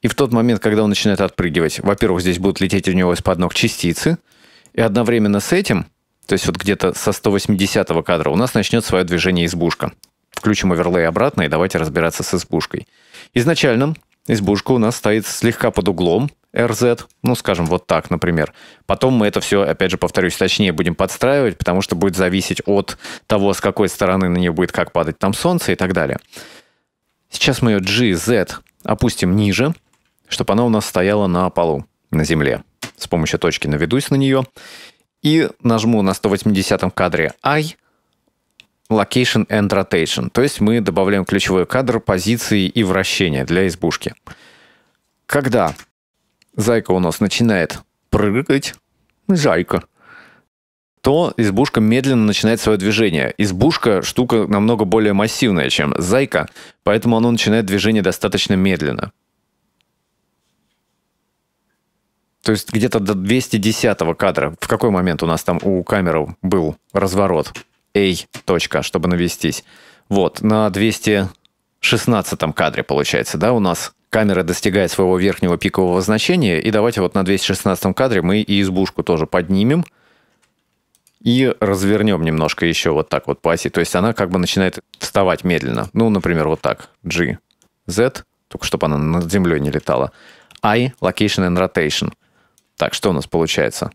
И в тот момент, когда он начинает отпрыгивать, во-первых, здесь будут лететь у него из-под ног частицы, и одновременно с этим, то есть вот где-то со 180 кадра, у нас начнет свое движение избушка. Включим оверлей обратно и давайте разбираться с избушкой. Изначально избушка у нас стоит слегка под углом, RZ, ну, скажем, вот так, например. Потом мы это все, опять же, повторюсь, точнее будем подстраивать, потому что будет зависеть от того, с какой стороны на нее будет как падать там солнце и так далее. Сейчас мы ее GZ опустим ниже, чтобы она у нас стояла на полу, на земле. С помощью точки наведусь на нее и нажму на 180 кадре I, location and rotation. То есть мы добавляем ключевой кадр, позиции и вращения для избушки. Когда зайка у нас начинает прыгать, зайка, то избушка медленно начинает свое движение. Избушка штука намного более массивная, чем зайка, поэтому она начинает движение достаточно медленно. То есть где-то до 210 кадра. В какой момент у нас там у камеры был разворот? A. чтобы навестись. Вот, на 216 кадре получается, да, у нас камера достигает своего верхнего пикового значения, и давайте вот на 216 кадре мы и избушку тоже поднимем и развернем немножко еще вот так вот по оси. То есть она как бы начинает вставать медленно. Ну, например, вот так. G, Z, только чтобы она над землей не летала. I, Location and Rotation. Так, что у нас получается?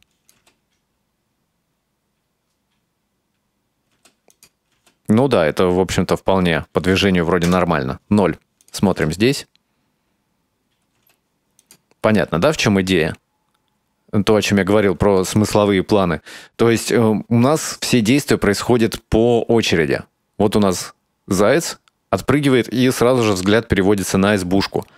Ну да, это, в общем-то, вполне по движению вроде нормально. Ноль. Смотрим здесь. Понятно, да, в чем идея? То, о чем я говорил про смысловые планы. То есть э, у нас все действия происходят по очереди. Вот у нас заяц отпрыгивает, и сразу же взгляд переводится на избушку –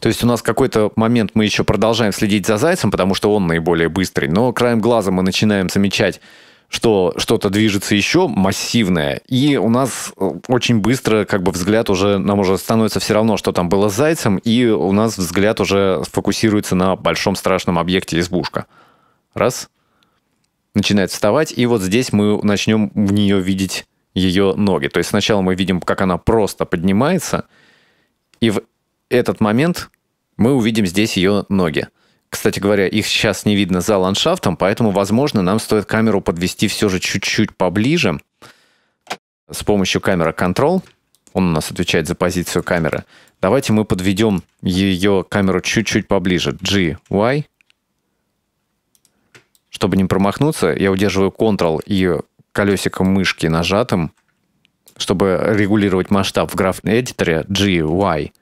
то есть у нас какой-то момент мы еще продолжаем следить за зайцем, потому что он наиболее быстрый, но краем глаза мы начинаем замечать что что-то движется еще массивное, и у нас э, очень быстро как бы взгляд уже, нам уже становится все равно, что там было с зайцем, и у нас взгляд уже фокусируется на большом страшном объекте избушка. Раз. Начинает вставать, и вот здесь мы начнем в нее видеть ее ноги. То есть сначала мы видим, как она просто поднимается, и в этот момент мы увидим здесь ее ноги. Кстати говоря, их сейчас не видно за ландшафтом, поэтому, возможно, нам стоит камеру подвести все же чуть-чуть поближе. С помощью камеры Control, он у нас отвечает за позицию камеры, давайте мы подведем ее камеру чуть-чуть поближе. G, Y. Чтобы не промахнуться, я удерживаю Ctrl и колесиком мышки нажатым, чтобы регулировать масштаб в граф-эдиторе G, Y.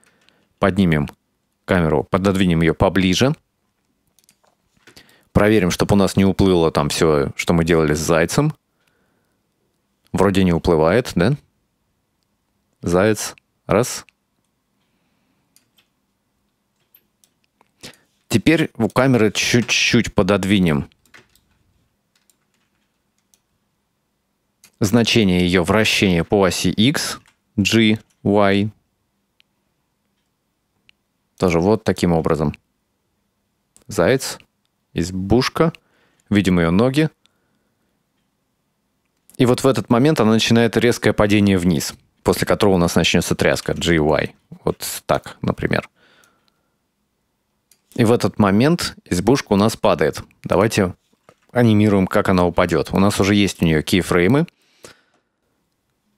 Поднимем камеру, пододвинем ее поближе – Проверим, чтобы у нас не уплыло там все, что мы делали с зайцем. Вроде не уплывает, да? Заяц. Раз. Теперь у камеры чуть-чуть пододвинем значение ее вращения по оси x, g, y. Тоже вот таким образом. Заяц избушка, видим ее ноги. И вот в этот момент она начинает резкое падение вниз, после которого у нас начнется тряска, GY. Вот так, например. И в этот момент избушка у нас падает. Давайте анимируем, как она упадет. У нас уже есть у нее кейфреймы.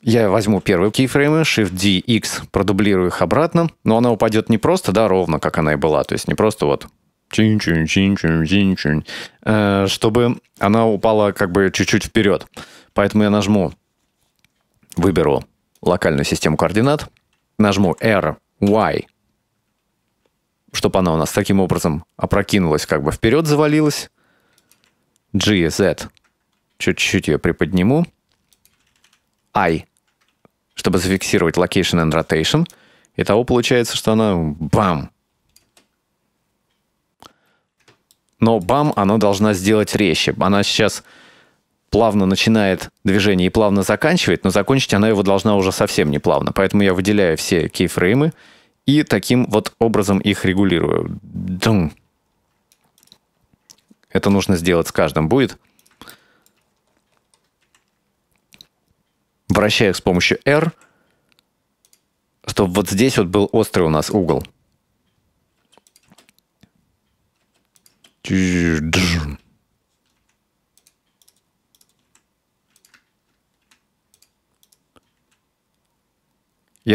Я возьму первые кейфреймы, Shift-D, X, продублирую их обратно, но она упадет не просто, да, ровно, как она и была, то есть не просто вот чин-чин, чин-чин, чин-чин, э, чтобы она упала как бы чуть-чуть вперед. Поэтому я нажму, выберу локальную систему координат, нажму R, Y, чтобы она у нас таким образом опрокинулась, как бы вперед завалилась. G, Z, чуть-чуть ее приподниму. I, чтобы зафиксировать location and rotation. Итого получается, что она бам, но бам она должна сделать резче. Она сейчас плавно начинает движение и плавно заканчивает, но закончить она его должна уже совсем не плавно. Поэтому я выделяю все кейфреймы и таким вот образом их регулирую. Дум. Это нужно сделать с каждым будет. Вращаю их с помощью R, чтобы вот здесь вот был острый у нас угол. Я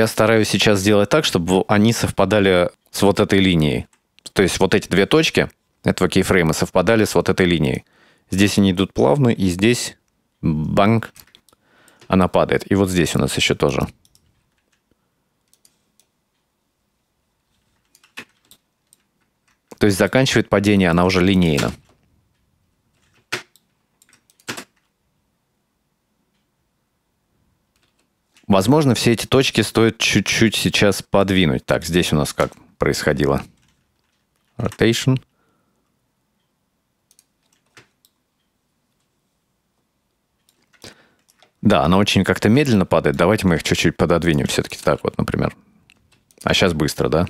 стараюсь сейчас сделать так, чтобы они совпадали с вот этой линией. То есть вот эти две точки этого кейфрейма совпадали с вот этой линией. Здесь они идут плавно, и здесь банк, она падает. И вот здесь у нас еще тоже. То есть заканчивает падение она уже линейно. Возможно, все эти точки стоит чуть-чуть сейчас подвинуть. Так, здесь у нас как происходило? Rotation. Да, она очень как-то медленно падает. Давайте мы их чуть-чуть пододвинем все-таки так вот, например. А сейчас быстро, да?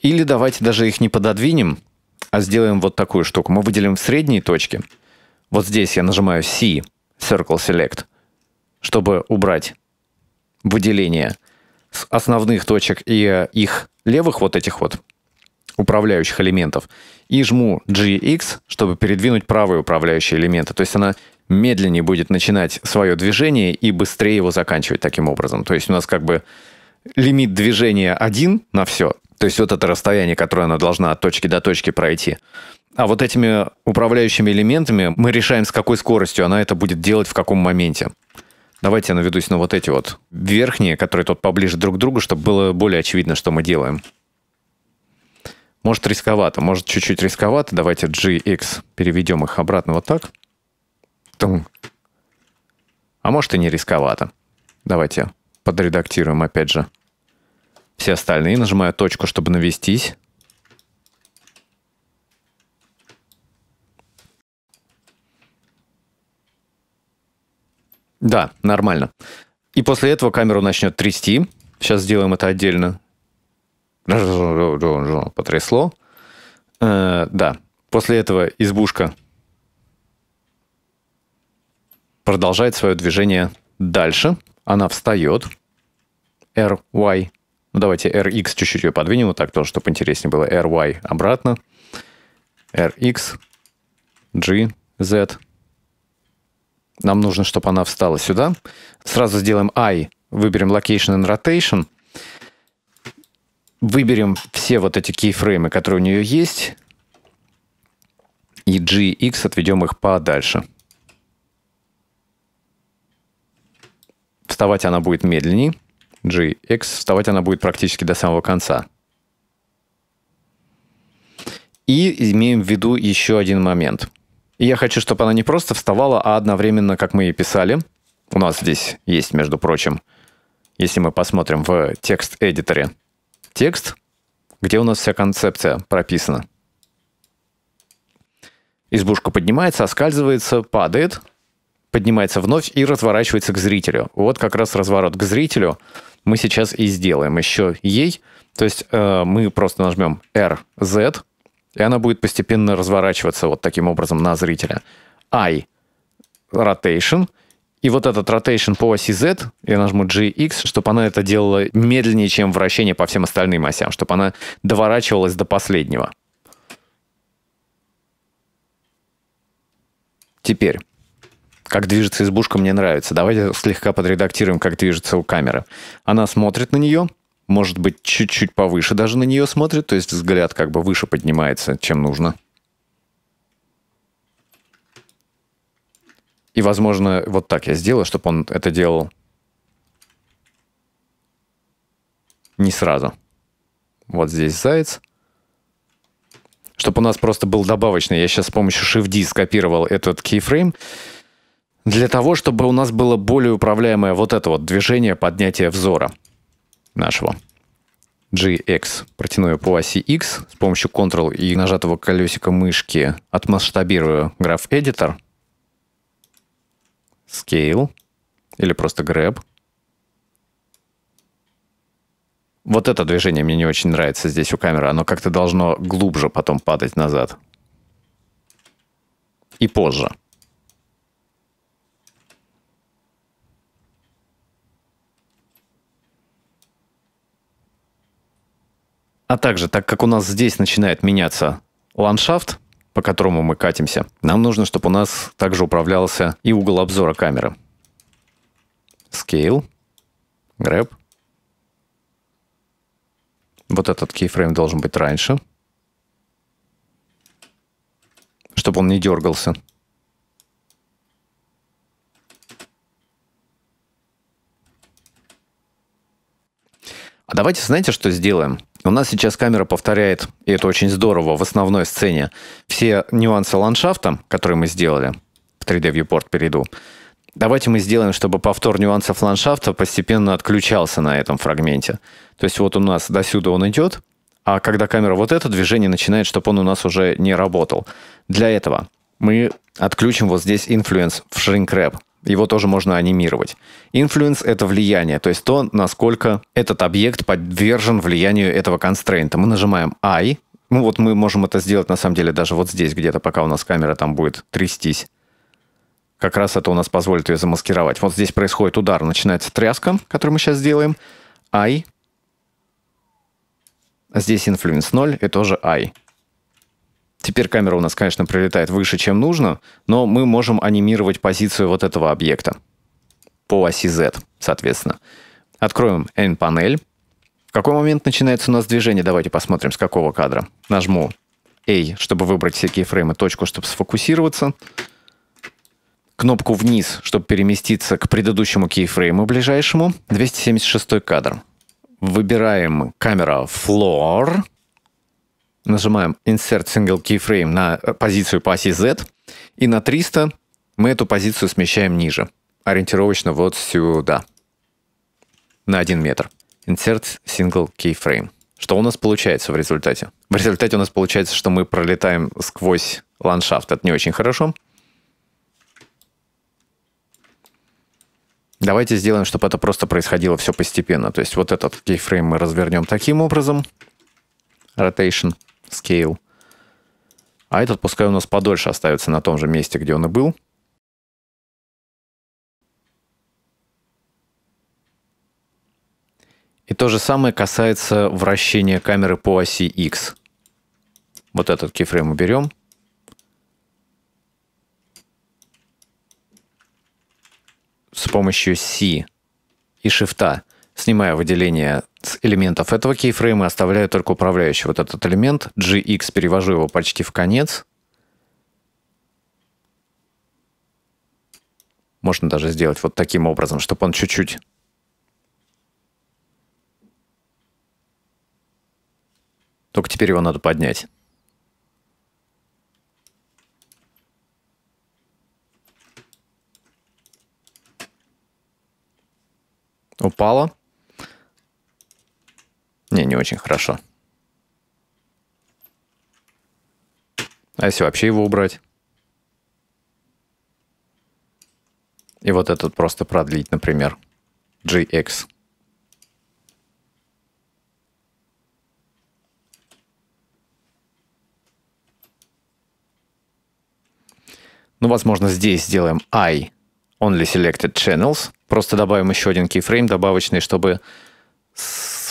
Или давайте даже их не пододвинем, а сделаем вот такую штуку. Мы выделим средние точки. Вот здесь я нажимаю C, Circle Select, чтобы убрать выделение с основных точек и э, их левых вот этих вот управляющих элементов. И жму GX, чтобы передвинуть правые управляющие элементы. То есть она медленнее будет начинать свое движение и быстрее его заканчивать таким образом. То есть у нас как бы лимит движения один на все, то есть вот это расстояние, которое она должна от точки до точки пройти. А вот этими управляющими элементами мы решаем, с какой скоростью она это будет делать, в каком моменте. Давайте я наведусь на вот эти вот верхние, которые тут поближе друг к другу, чтобы было более очевидно, что мы делаем. Может рисковато, может чуть-чуть рисковато. Давайте GX переведем их обратно вот так. Тум. А может и не рисковато. Давайте подредактируем опять же все остальные. Нажимаю точку, чтобы навестись. Да, нормально. И после этого камеру начнет трясти. Сейчас сделаем это отдельно. Потрясло. Э, да. После этого избушка продолжает свое движение дальше. Она встает. R, Y, ну, давайте RX чуть-чуть ее подвинем вот так тоже, чтобы интереснее было. RY обратно. RX, G, Z. Нам нужно, чтобы она встала сюда. Сразу сделаем I. Выберем Location and Rotation. Выберем все вот эти кейфреймы, которые у нее есть. И G X отведем их подальше. Вставать она будет медленнее. GX, вставать она будет практически до самого конца. И имеем в виду еще один момент. И я хочу, чтобы она не просто вставала, а одновременно, как мы и писали. У нас здесь есть, между прочим, если мы посмотрим в текст-эдиторе, текст, где у нас вся концепция прописана. Избушка поднимается, оскальзывается, падает, поднимается вновь и разворачивается к зрителю. Вот как раз разворот к зрителю — мы сейчас и сделаем еще ей. То есть э, мы просто нажмем RZ, и она будет постепенно разворачиваться вот таким образом на зрителя. I rotation, и вот этот rotation по оси Z, я нажму GX, чтобы она это делала медленнее, чем вращение по всем остальным осям, чтобы она доворачивалась до последнего. Теперь как движется избушка, мне нравится. Давайте слегка подредактируем, как движется у камеры. Она смотрит на нее, может быть, чуть-чуть повыше даже на нее смотрит, то есть взгляд как бы выше поднимается, чем нужно. И, возможно, вот так я сделаю, чтобы он это делал не сразу. Вот здесь заяц. Чтобы у нас просто был добавочный, я сейчас с помощью Shift-D скопировал этот кейфрейм, для того, чтобы у нас было более управляемое вот это вот движение поднятия взора нашего. GX. Протяну ее по оси X с помощью Ctrl и нажатого колесика мышки отмасштабирую граф Editor. Scale. Или просто Grab. Вот это движение мне не очень нравится здесь у камеры. Оно как-то должно глубже потом падать назад. И позже. А также, так как у нас здесь начинает меняться ландшафт, по которому мы катимся, нам нужно, чтобы у нас также управлялся и угол обзора камеры. Scale, Grab. Вот этот кейфрейм должен быть раньше, чтобы он не дергался. А давайте, знаете, что сделаем? У нас сейчас камера повторяет, и это очень здорово, в основной сцене все нюансы ландшафта, которые мы сделали. В 3D viewport перейду. Давайте мы сделаем, чтобы повтор нюансов ландшафта постепенно отключался на этом фрагменте. То есть вот у нас до сюда он идет, а когда камера вот это движение начинает, чтобы он у нас уже не работал. Для этого мы отключим вот здесь influence в shrink wrap его тоже можно анимировать. Influence — это влияние, то есть то, насколько этот объект подвержен влиянию этого констрейнта. Мы нажимаем I, ну вот мы можем это сделать на самом деле даже вот здесь где-то, пока у нас камера там будет трястись. Как раз это у нас позволит ее замаскировать. Вот здесь происходит удар, начинается тряска, которую мы сейчас сделаем. I. А здесь influence 0 это тоже I. Теперь камера у нас, конечно, прилетает выше, чем нужно, но мы можем анимировать позицию вот этого объекта по оси Z, соответственно. Откроем N-панель. В какой момент начинается у нас движение? Давайте посмотрим, с какого кадра. Нажму A, чтобы выбрать все кейфреймы, точку, чтобы сфокусироваться. Кнопку вниз, чтобы переместиться к предыдущему кейфрейму ближайшему. 276 кадр. Выбираем камера Floor нажимаем Insert Single Keyframe на э, позицию по оси Z, и на 300 мы эту позицию смещаем ниже, ориентировочно вот сюда, на 1 метр. Insert Single Keyframe. Что у нас получается в результате? В результате у нас получается, что мы пролетаем сквозь ландшафт. Это не очень хорошо. Давайте сделаем, чтобы это просто происходило все постепенно. То есть вот этот Keyframe мы развернем таким образом. Rotation scale. А этот пускай у нас подольше остается на том же месте, где он и был. И то же самое касается вращения камеры по оси X. Вот этот кейфрейм уберем. С помощью C и Shift снимаю выделение с элементов этого кейфрейма, оставляю только управляющий вот этот элемент. GX перевожу его почти в конец. Можно даже сделать вот таким образом, чтобы он чуть-чуть Только теперь его надо поднять. Упало. Не, не очень хорошо. А если вообще его убрать? И вот этот просто продлить, например. GX. Ну, возможно, здесь сделаем I only selected channels. Просто добавим еще один keyframe добавочный, чтобы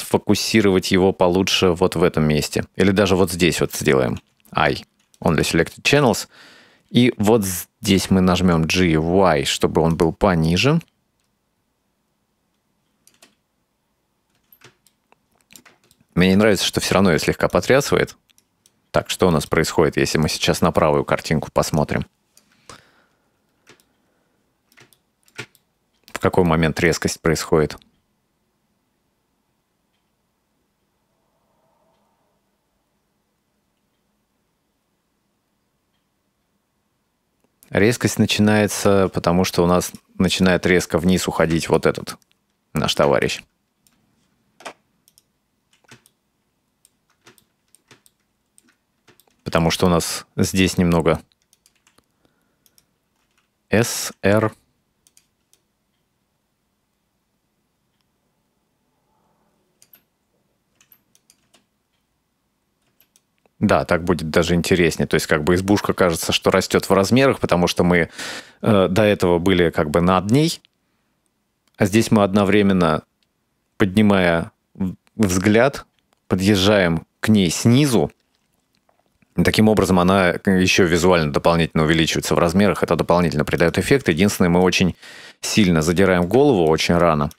сфокусировать его получше вот в этом месте. Или даже вот здесь вот сделаем I, он для selected channels. И вот здесь мы нажмем GY, чтобы он был пониже. Мне не нравится, что все равно ее слегка потрясывает. Так, что у нас происходит, если мы сейчас на правую картинку посмотрим? В какой момент резкость происходит? Резкость начинается, потому что у нас начинает резко вниз уходить вот этот наш товарищ. Потому что у нас здесь немного SR Да, так будет даже интереснее. То есть как бы избушка кажется, что растет в размерах, потому что мы э, до этого были как бы над ней, а здесь мы одновременно, поднимая взгляд, подъезжаем к ней снизу. Таким образом, она э, еще визуально дополнительно увеличивается в размерах. Это дополнительно придает эффект. Единственное, мы очень сильно задираем голову очень рано.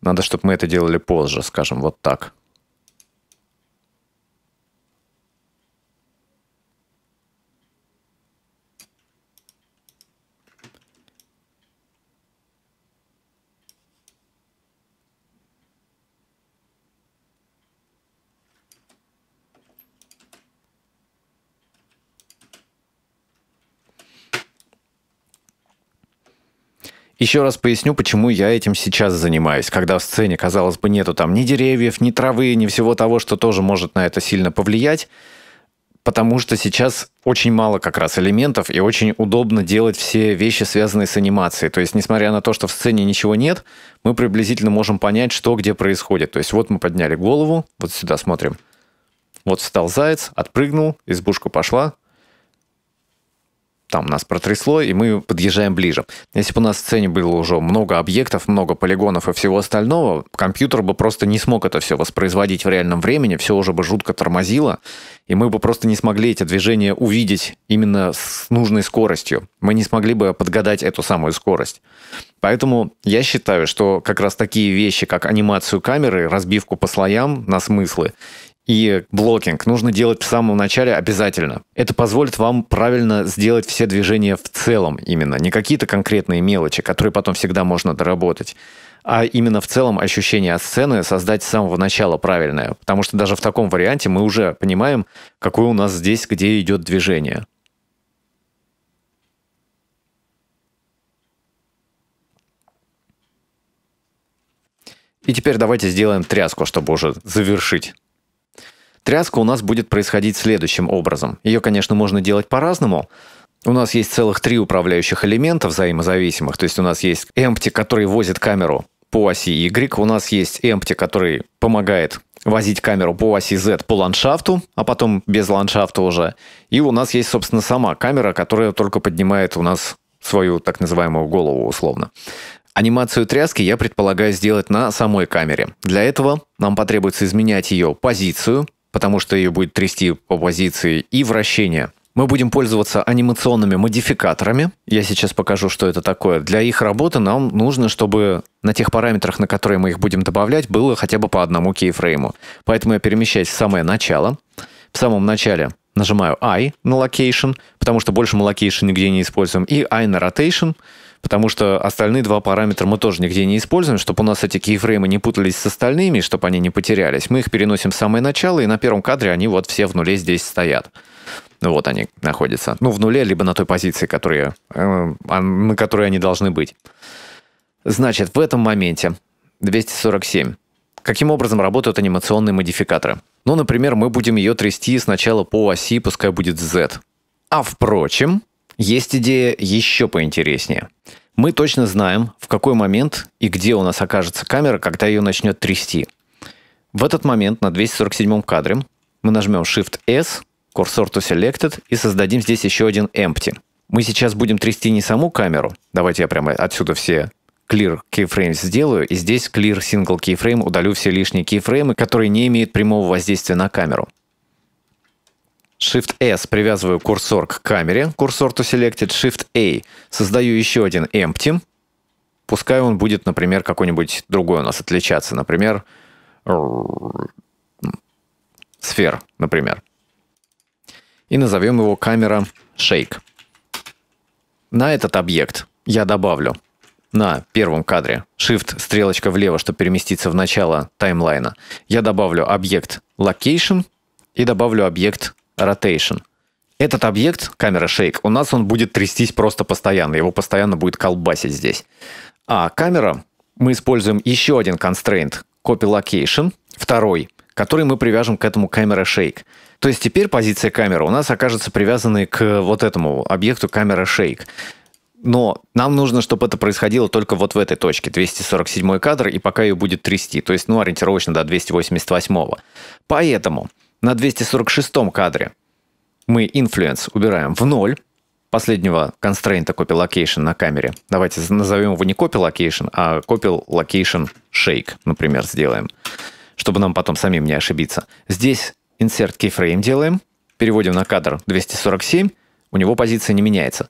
Надо, чтобы мы это делали позже, скажем, вот так. Еще раз поясню, почему я этим сейчас занимаюсь, когда в сцене, казалось бы, нету там ни деревьев, ни травы, ни всего того, что тоже может на это сильно повлиять, потому что сейчас очень мало как раз элементов и очень удобно делать все вещи, связанные с анимацией. То есть, несмотря на то, что в сцене ничего нет, мы приблизительно можем понять, что где происходит. То есть, вот мы подняли голову, вот сюда смотрим. Вот встал заяц, отпрыгнул, избушка пошла, там нас протрясло, и мы подъезжаем ближе. Если бы у нас в сцене было уже много объектов, много полигонов и всего остального, компьютер бы просто не смог это все воспроизводить в реальном времени, все уже бы жутко тормозило, и мы бы просто не смогли эти движения увидеть именно с нужной скоростью. Мы не смогли бы подгадать эту самую скорость. Поэтому я считаю, что как раз такие вещи, как анимацию камеры, разбивку по слоям на смыслы и блокинг нужно делать в самом начале обязательно. Это позволит вам правильно сделать все движения в целом именно, не какие-то конкретные мелочи, которые потом всегда можно доработать а именно в целом ощущение от сцены создать с самого начала правильное. Потому что даже в таком варианте мы уже понимаем, какое у нас здесь, где идет движение. И теперь давайте сделаем тряску, чтобы уже завершить. Тряска у нас будет происходить следующим образом. Ее, конечно, можно делать по-разному. У нас есть целых три управляющих элемента взаимозависимых. То есть у нас есть Empty, который возит камеру по оси Y. У нас есть Empty, который помогает возить камеру по оси Z по ландшафту, а потом без ландшафта уже. И у нас есть, собственно, сама камера, которая только поднимает у нас свою так называемую голову условно. Анимацию тряски я предполагаю сделать на самой камере. Для этого нам потребуется изменять ее позицию, потому что ее будет трясти по позиции и вращение. Мы будем пользоваться анимационными модификаторами. Я сейчас покажу, что это такое. Для их работы нам нужно, чтобы на тех параметрах, на которые мы их будем добавлять, было хотя бы по одному кейфрейму. Поэтому я перемещаюсь в самое начало. В самом начале нажимаю I на location, потому что больше мы location нигде не используем, и I на rotation – потому что остальные два параметра мы тоже нигде не используем, чтобы у нас эти кейфреймы не путались с остальными, чтобы они не потерялись. Мы их переносим в самое начало, и на первом кадре они вот все в нуле здесь стоят. Ну вот они находятся. Ну, в нуле, либо на той позиции, которые, э, на которой они должны быть. Значит, в этом моменте 247. Каким образом работают анимационные модификаторы? Ну, например, мы будем ее трясти сначала по оси, пускай будет Z. А впрочем, есть идея еще поинтереснее. Мы точно знаем, в какой момент и где у нас окажется камера, когда ее начнет трясти. В этот момент на 247 кадре мы нажмем Shift S, курсор to Selected и создадим здесь еще один Empty. Мы сейчас будем трясти не саму камеру. Давайте я прямо отсюда все Clear Keyframes сделаю, и здесь Clear Single Keyframe удалю все лишние Keyframes, которые не имеют прямого воздействия на камеру. Shift-S привязываю курсор к камере, курсор to selected, Shift-A создаю еще один empty, пускай он будет, например, какой-нибудь другой у нас отличаться, например, сфер, например. И назовем его камера Shake. На этот объект я добавлю на первом кадре Shift стрелочка влево, чтобы переместиться в начало таймлайна. Я добавлю объект Location и добавлю объект rotation. Этот объект, камера шейк, у нас он будет трястись просто постоянно, его постоянно будет колбасить здесь. А камера, мы используем еще один constraint, copy location, второй, который мы привяжем к этому камера шейк. То есть теперь позиция камеры у нас окажется привязанной к вот этому объекту камера шейк. Но нам нужно, чтобы это происходило только вот в этой точке, 247 кадр, и пока ее будет трясти, то есть, ну, ориентировочно до 288. Поэтому на 246 кадре мы influence убираем в ноль, последнего constraint copy location на камере. Давайте назовем его не copy location, а copy location shake, например, сделаем, чтобы нам потом самим не ошибиться. Здесь insert keyframe делаем, переводим на кадр 247, у него позиция не меняется.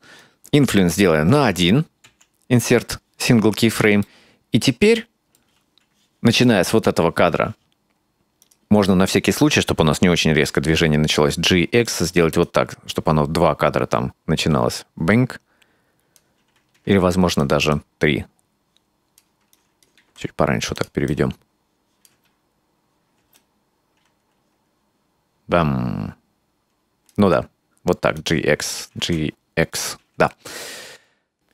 Influence делаем на 1, insert single keyframe, и теперь, начиная с вот этого кадра, можно на всякий случай, чтобы у нас не очень резко движение началось, GX сделать вот так, чтобы оно два кадра там начиналось. Бэнк. Или, возможно, даже три. Чуть пораньше вот так переведем. Бам. Ну да, вот так, GX, GX, да.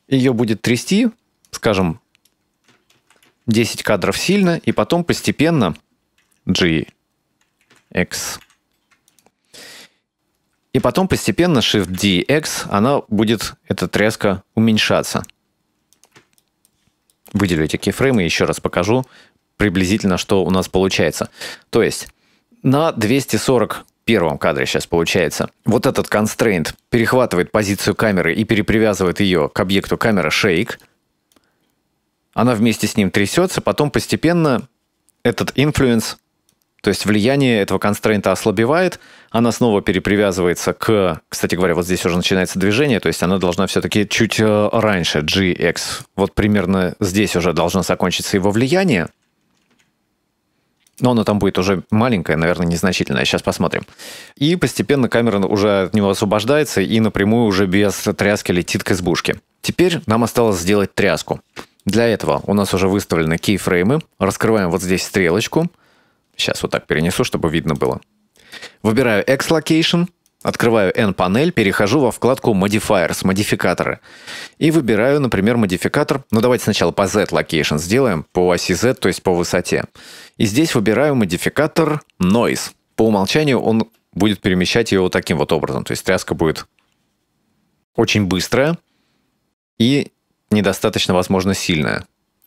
Ее будет трясти, скажем, 10 кадров сильно, и потом постепенно G, X. И потом постепенно Shift D X, она будет, эта треска уменьшаться. Выделю эти кейфреймы, еще раз покажу приблизительно, что у нас получается. То есть на 240 первом кадре сейчас получается. Вот этот constraint перехватывает позицию камеры и перепривязывает ее к объекту камера shake Она вместе с ним трясется, потом постепенно этот influence то есть влияние этого констрейнта ослабевает, она снова перепривязывается к... Кстати говоря, вот здесь уже начинается движение, то есть она должна все-таки чуть э, раньше GX. Вот примерно здесь уже должно закончиться его влияние. Но оно там будет уже маленькое, наверное, незначительное. Сейчас посмотрим. И постепенно камера уже от него освобождается и напрямую уже без тряски летит к избушке. Теперь нам осталось сделать тряску. Для этого у нас уже выставлены кейфреймы. Раскрываем вот здесь стрелочку – Сейчас вот так перенесу, чтобы видно было. Выбираю X-Location, открываю N-панель, перехожу во вкладку Modifiers, модификаторы. И выбираю, например, модификатор. Ну, давайте сначала по Z-Location сделаем, по оси Z, то есть по высоте. И здесь выбираю модификатор Noise. По умолчанию он будет перемещать ее вот таким вот образом. То есть тряска будет очень быстрая и недостаточно, возможно, сильная.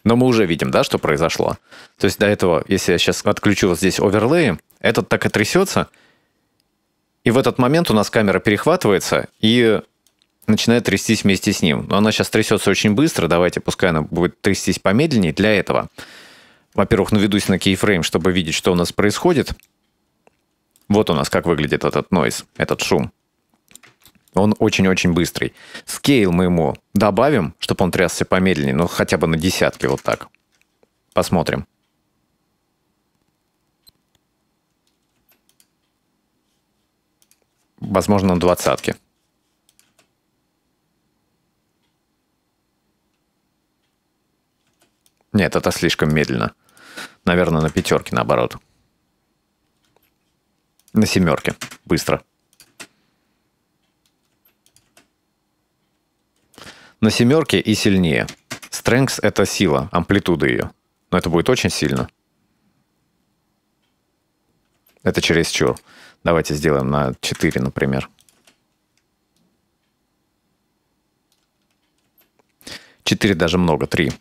Но мы уже видим, да, что произошло. То есть до этого, если я сейчас отключу вот здесь оверлей, этот так и трясется, и в этот момент у нас камера перехватывается и начинает трястись вместе с ним. Но она сейчас трясется очень быстро, давайте пускай она будет трястись помедленнее для этого. Во-первых, наведусь на кейфрейм, чтобы видеть, что у нас происходит. Вот у нас как выглядит этот нойз, этот шум. Он очень-очень быстрый. Скейл мы ему добавим, чтобы он трясся помедленнее, ну хотя бы на десятки вот так. Посмотрим. Возможно, на двадцатки. Нет, это слишком медленно. Наверное, на пятерке наоборот. На семерке. Быстро. На семерке и сильнее. Strength — это сила, амплитуда ее. Но это будет очень сильно. Это чересчур. Давайте сделаем на 4, например. Четыре даже много, три.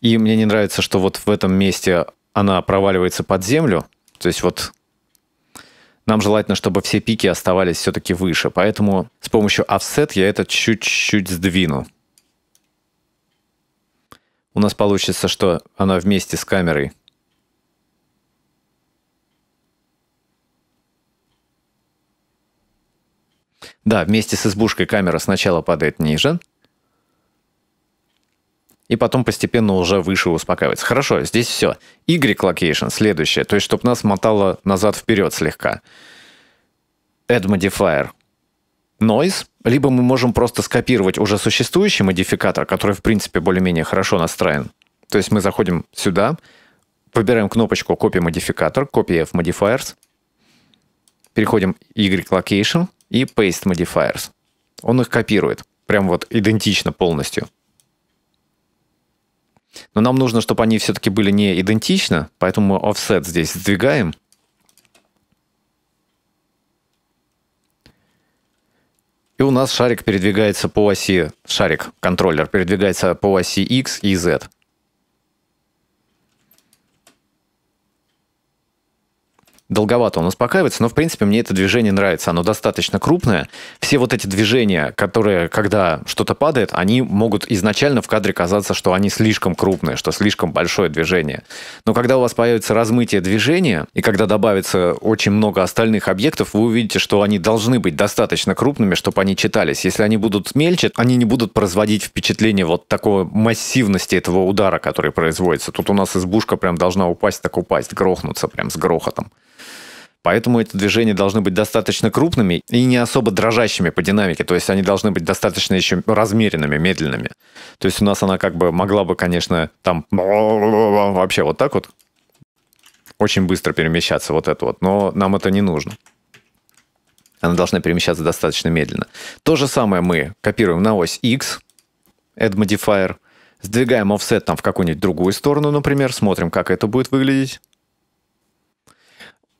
И мне не нравится, что вот в этом месте она проваливается под землю. То есть вот нам желательно, чтобы все пики оставались все-таки выше. Поэтому с помощью offset я это чуть-чуть сдвину. У нас получится, что она вместе с камерой. Да, вместе с избушкой камера сначала падает ниже. И потом постепенно уже выше успокаивается. Хорошо, здесь все. Y-location, следующее. То есть, чтобы нас мотало назад-вперед слегка. Add modifier noise, либо мы можем просто скопировать уже существующий модификатор, который, в принципе, более-менее хорошо настроен. То есть мы заходим сюда, выбираем кнопочку Copy Modificator, Copy F Modifiers, переходим Y Location и Paste Modifiers. Он их копирует, прям вот идентично полностью. Но нам нужно, чтобы они все-таки были не идентично, поэтому мы offset здесь сдвигаем – И у нас шарик передвигается по оси, шарик, контроллер, передвигается по оси X и Z. долговато он успокаивается, но, в принципе, мне это движение нравится. Оно достаточно крупное. Все вот эти движения, которые, когда что-то падает, они могут изначально в кадре казаться, что они слишком крупные, что слишком большое движение. Но когда у вас появится размытие движения, и когда добавится очень много остальных объектов, вы увидите, что они должны быть достаточно крупными, чтобы они читались. Если они будут мельче, они не будут производить впечатление вот такой массивности этого удара, который производится. Тут у нас избушка прям должна упасть, так упасть, грохнуться прям с грохотом. Поэтому эти движения должны быть достаточно крупными и не особо дрожащими по динамике. То есть они должны быть достаточно еще размеренными, медленными. То есть у нас она как бы могла бы, конечно, там вообще вот так вот очень быстро перемещаться, вот это вот. Но нам это не нужно. Она должна перемещаться достаточно медленно. То же самое мы копируем на ось X, Add Modifier, сдвигаем offset там в какую-нибудь другую сторону, например, смотрим, как это будет выглядеть.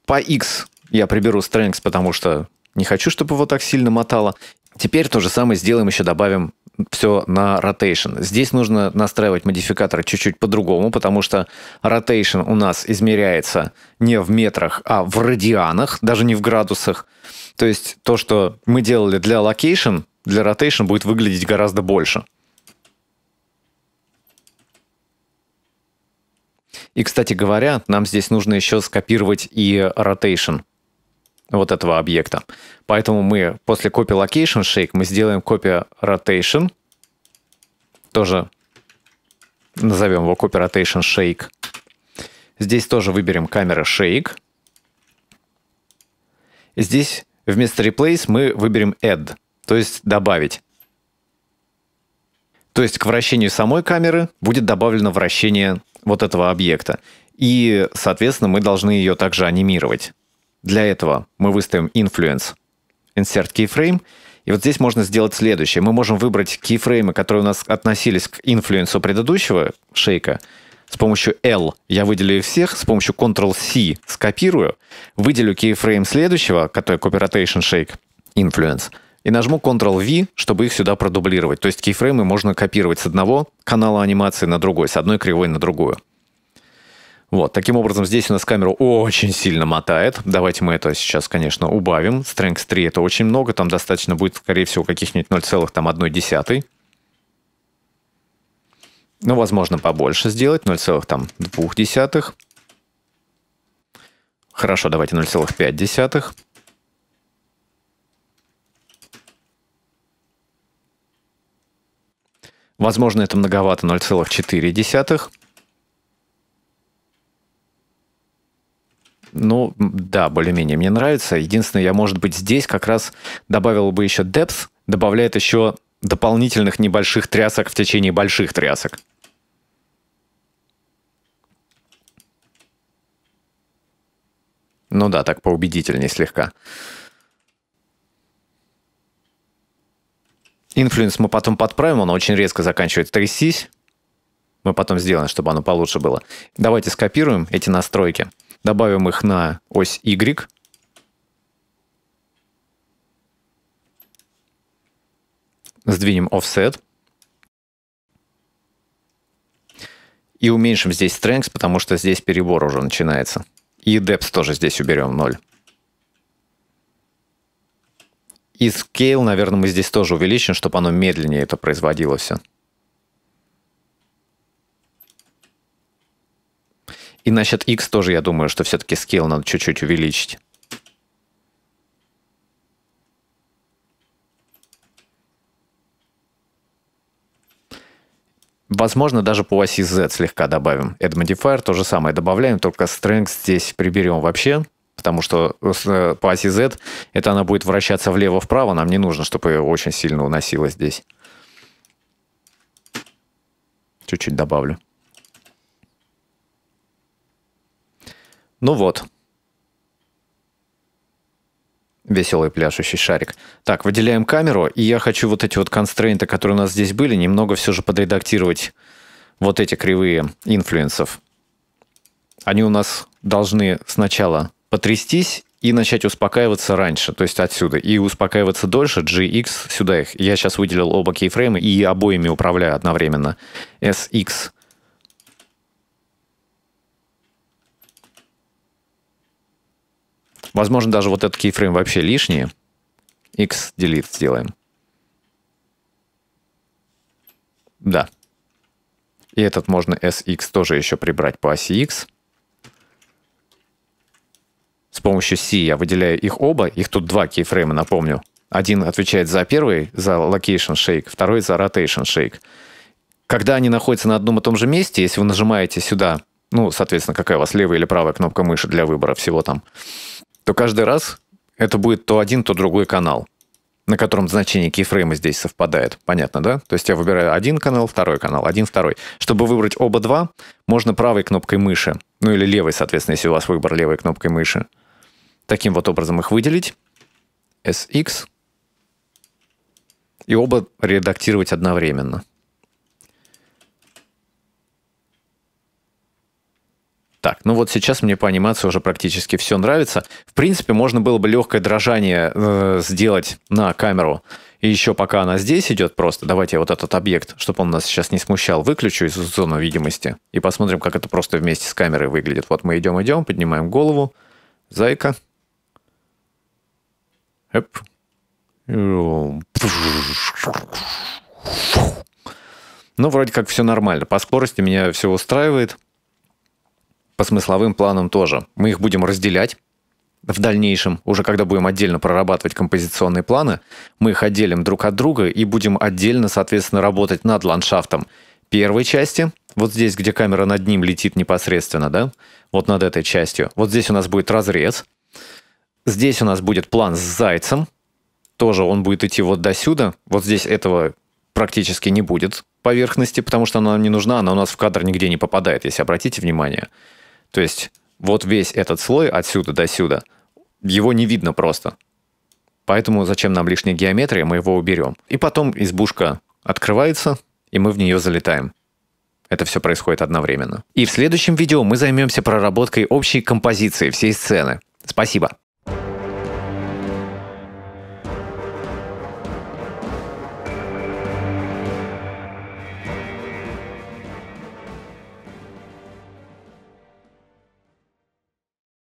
По X я приберу strength, потому что не хочу, чтобы его так сильно мотало. Теперь то же самое сделаем, еще добавим все на rotation. Здесь нужно настраивать модификатор чуть-чуть по-другому, потому что rotation у нас измеряется не в метрах, а в радианах, даже не в градусах. То есть то, что мы делали для location, для rotation будет выглядеть гораздо больше. И, кстати говоря, нам здесь нужно еще скопировать и rotation вот этого объекта. Поэтому мы после copy location shake мы сделаем copy rotation. Тоже назовем его copy rotation shake. Здесь тоже выберем камера shake. Здесь вместо replace мы выберем add, то есть добавить. То есть к вращению самой камеры будет добавлено вращение вот этого объекта. И, соответственно, мы должны ее также анимировать. Для этого мы выставим influence insert keyframe. И вот здесь можно сделать следующее. Мы можем выбрать кейфреймы, которые у нас относились к инфлюенсу предыдущего шейка. С помощью L я выделю всех, с помощью Ctrl-C скопирую, выделю кейфрейм следующего, который Copy Rotation Shake Influence – и нажму Ctrl-V, чтобы их сюда продублировать. То есть кейфреймы можно копировать с одного канала анимации на другой, с одной кривой на другую. Вот, таким образом, здесь у нас камеру очень сильно мотает. Давайте мы это сейчас, конечно, убавим. Strength 3 это очень много, там достаточно будет, скорее всего, каких-нибудь 0,1. Ну, возможно, побольше сделать, 0,2. Хорошо, давайте 0,5. Возможно, это многовато 0,4. Ну, да, более-менее мне нравится. Единственное, я, может быть, здесь как раз добавил бы еще depth, добавляет еще дополнительных небольших трясок в течение больших трясок. Ну да, так поубедительнее слегка. Инфлюенс мы потом подправим, он очень резко заканчивает трясись. Мы потом сделаем, чтобы оно получше было. Давайте скопируем эти настройки. Добавим их на ось Y. Сдвинем offset. И уменьшим здесь strength, потому что здесь перебор уже начинается. И depth тоже здесь уберем 0. И скейл, наверное, мы здесь тоже увеличим, чтобы оно медленнее это производило все. И насчет X тоже я думаю, что все-таки скейл надо чуть-чуть увеличить. Возможно, даже по оси Z слегка добавим. Add modifier то же самое добавляем, только strength здесь приберем вообще потому что э, э, по оси Z это она будет вращаться влево-вправо, нам не нужно, чтобы ее очень сильно уносило здесь. Чуть-чуть добавлю. Ну вот. Веселый пляшущий шарик. Так, выделяем камеру, и я хочу вот эти вот констрейнты, которые у нас здесь были, немного все же подредактировать вот эти кривые инфлюенсов. Они у нас должны сначала потрястись и начать успокаиваться раньше, то есть отсюда, и успокаиваться дольше, GX сюда их. Я сейчас выделил оба кейфрейма и обоими управляю одновременно. SX. Возможно, даже вот этот кейфрейм вообще лишний. X delete сделаем. Да. И этот можно SX тоже еще прибрать по оси X. С помощью C я выделяю их оба, их тут два кейфрейма, напомню. Один отвечает за первый, за location shake, второй за rotation shake. Когда они находятся на одном и том же месте, если вы нажимаете сюда, ну, соответственно, какая у вас левая или правая кнопка мыши для выбора всего там, то каждый раз это будет то один, то другой канал, на котором значение кейфрейма здесь совпадает. Понятно, да? То есть я выбираю один канал, второй канал, один, второй. Чтобы выбрать оба два, можно правой кнопкой мыши, ну или левой, соответственно, если у вас выбор левой кнопкой мыши, таким вот образом их выделить, sx, и оба редактировать одновременно. Так, ну вот сейчас мне по анимации уже практически все нравится. В принципе, можно было бы легкое дрожание э, сделать на камеру. И еще пока она здесь идет просто, давайте я вот этот объект, чтобы он нас сейчас не смущал, выключу из зоны видимости и посмотрим, как это просто вместе с камерой выглядит. Вот мы идем-идем, поднимаем голову, зайка – Эп. Э, ну, вроде как все нормально. По скорости меня все устраивает. По смысловым планам тоже. Мы их будем разделять в дальнейшем, уже когда будем отдельно прорабатывать композиционные планы, мы их отделим друг от друга и будем отдельно, соответственно, работать над ландшафтом первой части, вот здесь, где камера над ним летит непосредственно, да, вот над этой частью. Вот здесь у нас будет разрез, Здесь у нас будет план с зайцем. Тоже он будет идти вот до сюда. Вот здесь этого практически не будет поверхности, потому что она нам не нужна, она у нас в кадр нигде не попадает, если обратите внимание. То есть вот весь этот слой отсюда до сюда, его не видно просто. Поэтому зачем нам лишняя геометрия, мы его уберем. И потом избушка открывается, и мы в нее залетаем. Это все происходит одновременно. И в следующем видео мы займемся проработкой общей композиции всей сцены. Спасибо.